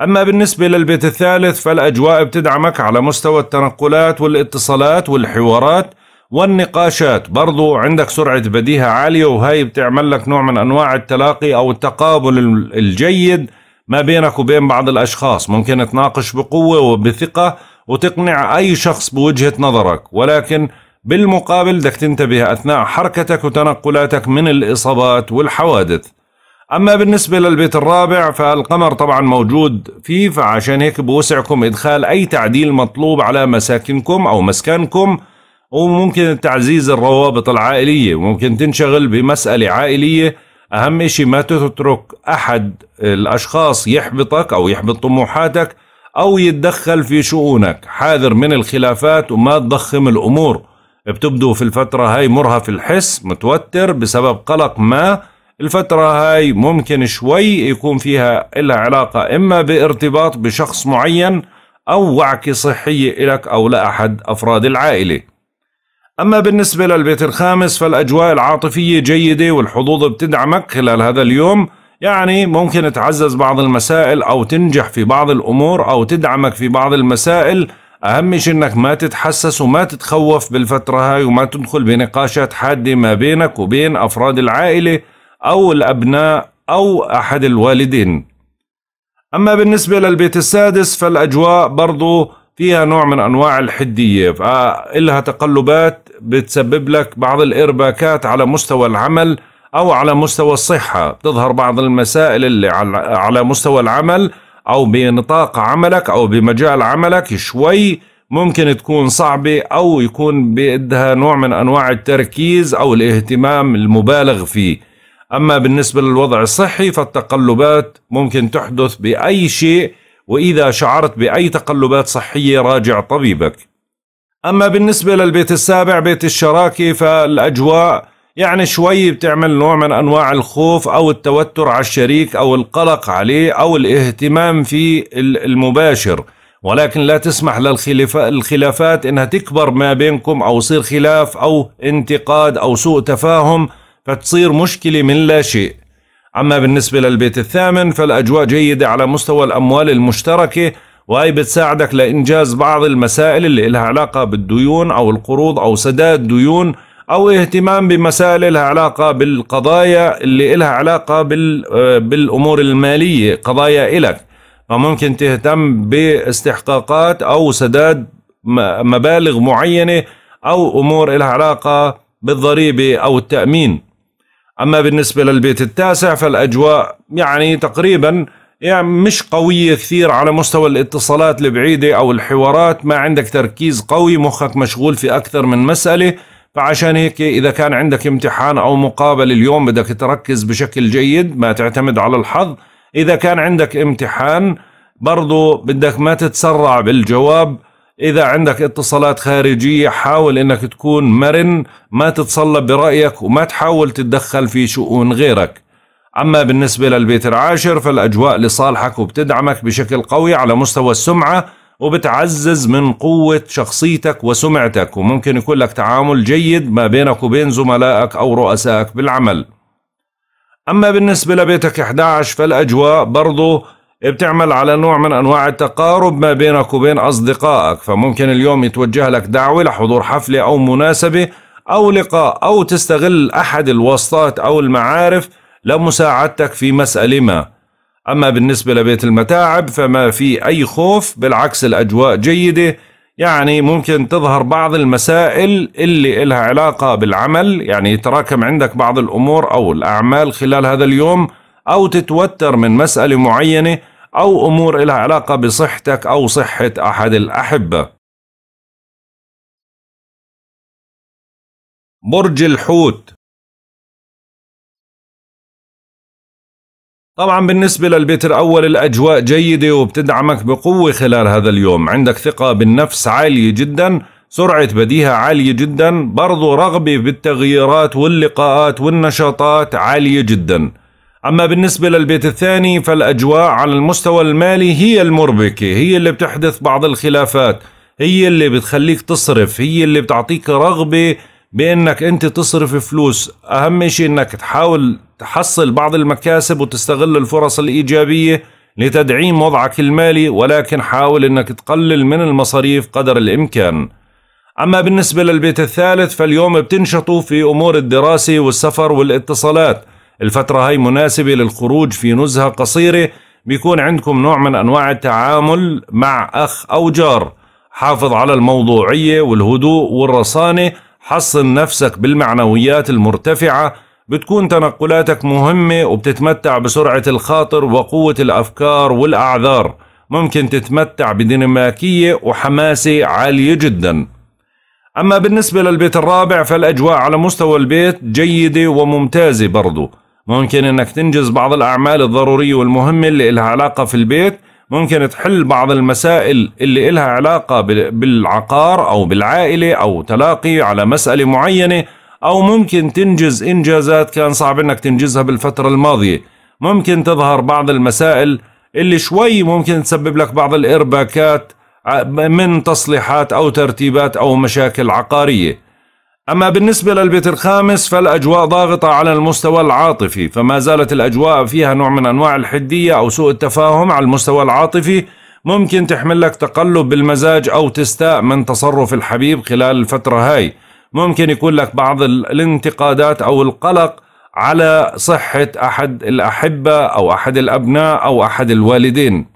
أما بالنسبة للبيت الثالث فالأجواء بتدعمك على مستوى التنقلات والاتصالات والحوارات والنقاشات برضو عندك سرعة بديهة عالية وهي بتعمل لك نوع من أنواع التلاقي أو التقابل الجيد ما بينك وبين بعض الأشخاص ممكن تناقش بقوة وبثقة وتقنع أي شخص بوجهة نظرك ولكن بالمقابل بدك تنتبه أثناء حركتك وتنقلاتك من الإصابات والحوادث أما بالنسبة للبيت الرابع فالقمر طبعا موجود فيه فعشان هيك بوسعكم إدخال أي تعديل مطلوب على مساكنكم أو مسكنكم وممكن تعزيز الروابط العائلية وممكن تنشغل بمسألة عائلية أهم شيء ما تترك أحد الأشخاص يحبطك أو يحبط طموحاتك أو يتدخل في شؤونك حاذر من الخلافات وما تضخم الأمور بتبدو في الفترة هاي مرهف الحس متوتر بسبب قلق ما الفترة هاي ممكن شوي يكون فيها لها علاقة إما بارتباط بشخص معين أو وعكة صحية إلك أو لأحد أفراد العائلة أما بالنسبة للبيت الخامس فالأجواء العاطفية جيدة والحظوظ بتدعمك خلال هذا اليوم يعني ممكن تعزز بعض المسائل أو تنجح في بعض الأمور أو تدعمك في بعض المسائل أهم شيء إنك ما تتحسس وما تتخوف بالفترة هاي وما تدخل بنقاشات حادة ما بينك وبين أفراد العائلة أو الأبناء أو أحد الوالدين أما بالنسبة للبيت السادس فالأجواء برضو فيها نوع من أنواع الحدية فإلها تقلبات بتسبب لك بعض الإرباكات على مستوى العمل أو على مستوى الصحة تظهر بعض المسائل اللي على مستوى العمل أو بنطاق عملك أو بمجال عملك شوي ممكن تكون صعبة أو يكون بدها نوع من أنواع التركيز أو الاهتمام المبالغ فيه أما بالنسبة للوضع الصحي فالتقلبات ممكن تحدث بأي شيء وإذا شعرت بأي تقلبات صحية راجع طبيبك أما بالنسبة للبيت السابع بيت الشراكة فالأجواء يعني شوي بتعمل نوع من أنواع الخوف أو التوتر على الشريك أو القلق عليه أو الاهتمام في المباشر ولكن لا تسمح للخلافات انها تكبر ما بينكم او يصير خلاف او انتقاد او سوء تفاهم فتصير مشكلة من لا شيء أما بالنسبة للبيت الثامن فالأجواء جيدة على مستوى الأموال المشتركة وهي بتساعدك لإنجاز بعض المسائل اللي لها علاقة بالديون أو القروض أو سداد ديون أو اهتمام بمسائل لها علاقة بالقضايا اللي لها علاقة آه، بالأمور المالية قضايا إلك فممكن تهتم باستحقاقات أو سداد مبالغ معينة أو أمور لها علاقة بالضريبة أو التأمين أما بالنسبة للبيت التاسع فالأجواء يعني تقريبا يعني مش قوية كثير على مستوى الاتصالات البعيدة أو الحوارات ما عندك تركيز قوي مخك مشغول في أكثر من مسألة فعشان هيك إذا كان عندك امتحان أو مقابلة اليوم بدك تركز بشكل جيد ما تعتمد على الحظ إذا كان عندك امتحان برضو بدك ما تتسرع بالجواب إذا عندك اتصالات خارجية حاول إنك تكون مرن ما تتصلب برأيك وما تحاول تتدخل في شؤون غيرك أما بالنسبة للبيت العاشر فالأجواء لصالحك وبتدعمك بشكل قوي على مستوى السمعة وبتعزز من قوة شخصيتك وسمعتك وممكن يكون لك تعامل جيد ما بينك وبين زملائك أو رؤسائك بالعمل أما بالنسبة لبيتك 11 فالأجواء برضو بتعمل على نوع من انواع التقارب ما بينك وبين اصدقائك فممكن اليوم يتوجه لك دعوه لحضور حفله او مناسبه او لقاء او تستغل احد الواسطات او المعارف لمساعدتك في مساله ما اما بالنسبه لبيت المتاعب فما في اي خوف بالعكس الاجواء جيده يعني ممكن تظهر بعض المسائل اللي إلها علاقة بالعمل يعني يتراكم عندك بعض الأمور أو الأعمال خلال هذا اليوم أو تتوتر من مسألة معينة أو أمور لها علاقة بصحتك أو صحة أحد الأحبة برج الحوت طبعا بالنسبة للبيت الأول الأجواء جيدة وبتدعمك بقوة خلال هذا اليوم عندك ثقة بالنفس عالية جدا سرعة بديهة عالية جدا برضو رغبة بالتغييرات واللقاءات والنشاطات عالية جدا أما بالنسبة للبيت الثاني فالأجواء على المستوى المالي هي المربكة هي اللي بتحدث بعض الخلافات هي اللي بتخليك تصرف هي اللي بتعطيك رغبة بأنك أنت تصرف فلوس أهم شيء أنك تحاول تحصل بعض المكاسب وتستغل الفرص الإيجابية لتدعيم وضعك المالي ولكن حاول أنك تقلل من المصاريف قدر الإمكان أما بالنسبة للبيت الثالث فاليوم بتنشطوا في أمور الدراسة والسفر والاتصالات الفترة هاي مناسبة للخروج في نزهة قصيرة بيكون عندكم نوع من أنواع التعامل مع أخ أو جار حافظ على الموضوعية والهدوء والرصانة حصن نفسك بالمعنويات المرتفعة بتكون تنقلاتك مهمة وبتتمتع بسرعة الخاطر وقوة الأفكار والأعذار ممكن تتمتع بديناميكية وحماسة عالية جدا أما بالنسبة للبيت الرابع فالأجواء على مستوى البيت جيدة وممتازة برضو ممكن انك تنجز بعض الاعمال الضرورية والمهمة اللي لها علاقة في البيت ممكن تحل بعض المسائل اللي لها علاقة بالعقار او بالعائلة او تلاقي على مسألة معينة او ممكن تنجز انجازات كان صعب انك تنجزها بالفترة الماضية ممكن تظهر بعض المسائل اللي شوي ممكن تسبب لك بعض الارباكات آه، من تصليحات او ترتيبات او مشاكل عقاريه أما بالنسبة للبيت الخامس فالأجواء ضاغطة على المستوى العاطفي فما زالت الأجواء فيها نوع من أنواع الحدية أو سوء التفاهم على المستوى العاطفي ممكن تحمل لك تقلب بالمزاج أو تستاء من تصرف الحبيب خلال الفترة هاي ممكن يكون لك بعض الانتقادات أو القلق على صحة أحد الأحبة أو أحد الأبناء أو أحد الوالدين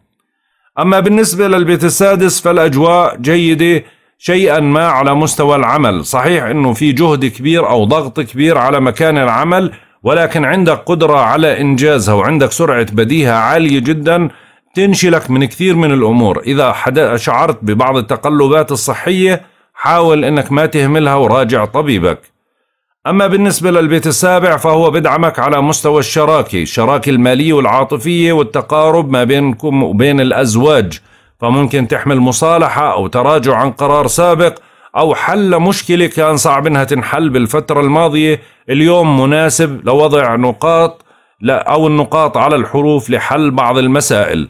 أما بالنسبة للبيت السادس فالأجواء جيدة شيئا ما على مستوى العمل صحيح أنه في جهد كبير أو ضغط كبير على مكان العمل ولكن عندك قدرة على إنجازها وعندك سرعة بديهة عالية جدا تنشلك من كثير من الأمور إذا شعرت ببعض التقلبات الصحية حاول أنك ما تهملها وراجع طبيبك أما بالنسبة للبيت السابع فهو بدعمك على مستوى الشراكة الشراكة المالية والعاطفية والتقارب ما بينكم وبين الأزواج فممكن تحمل مصالحة أو تراجع عن قرار سابق أو حل مشكلة كان صعب إنها تنحل بالفترة الماضية اليوم مناسب لوضع نقاط لا أو النقاط على الحروف لحل بعض المسائل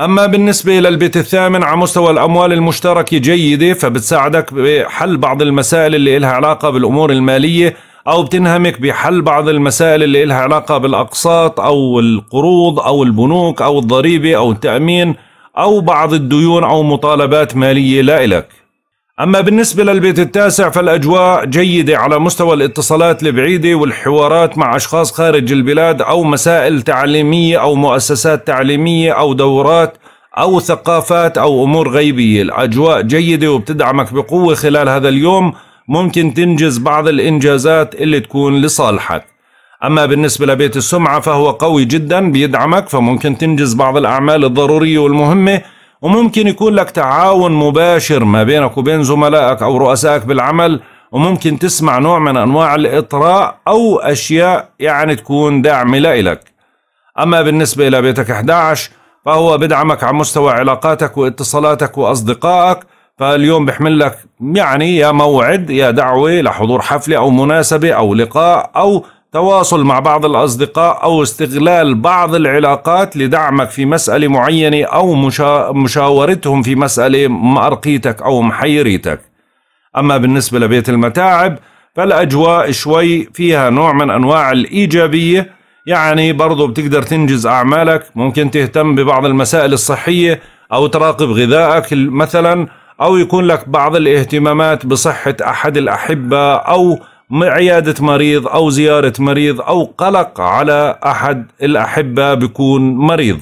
أما بالنسبة للبيت الثامن على مستوى الأموال المشتركة جيدة فبتساعدك بحل بعض المسائل اللي إلها علاقة بالأمور المالية أو بتنهمك بحل بعض المسائل اللي إلها علاقة بالأقساط أو القروض أو البنوك أو الضريبة أو التأمين أو بعض الديون أو مطالبات مالية لا إلك أما بالنسبة للبيت التاسع فالأجواء جيدة على مستوى الاتصالات البعيدة والحوارات مع أشخاص خارج البلاد أو مسائل تعليمية أو مؤسسات تعليمية أو دورات أو ثقافات أو أمور غيبية الأجواء جيدة وبتدعمك بقوة خلال هذا اليوم ممكن تنجز بعض الإنجازات اللي تكون لصالحك أما بالنسبة لبيت السمعة فهو قوي جدا بيدعمك فممكن تنجز بعض الأعمال الضرورية والمهمة وممكن يكون لك تعاون مباشر ما بينك وبين زملائك أو رؤسائك بالعمل وممكن تسمع نوع من أنواع الإطراء أو أشياء يعني تكون داعمة لإلك أما بالنسبة إلى بيتك 11 فهو بدعمك على مستوى علاقاتك واتصالاتك وأصدقائك فاليوم بحمل لك يعني يا موعد يا دعوة لحضور حفلة أو مناسبة أو لقاء أو تواصل مع بعض الأصدقاء أو استغلال بعض العلاقات لدعمك في مسألة معينة أو مشاورتهم في مسألة مأرقيتك أو محيريتك أما بالنسبة لبيت المتاعب فالأجواء شوي فيها نوع من أنواع الإيجابية يعني برضو بتقدر تنجز أعمالك ممكن تهتم ببعض المسائل الصحية أو تراقب غذائك مثلا أو يكون لك بعض الاهتمامات بصحة أحد الأحبة أو عيادة مريض أو زيارة مريض أو قلق على أحد الأحبة بيكون مريض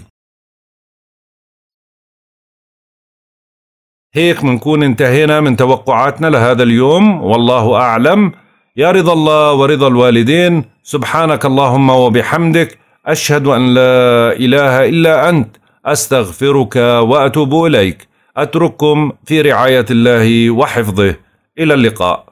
هيك بنكون انتهينا من توقعاتنا لهذا اليوم والله أعلم يا رضا الله ورضا الوالدين سبحانك اللهم وبحمدك أشهد أن لا إله إلا أنت أستغفرك وأتوب إليك أترككم في رعاية الله وحفظه إلى اللقاء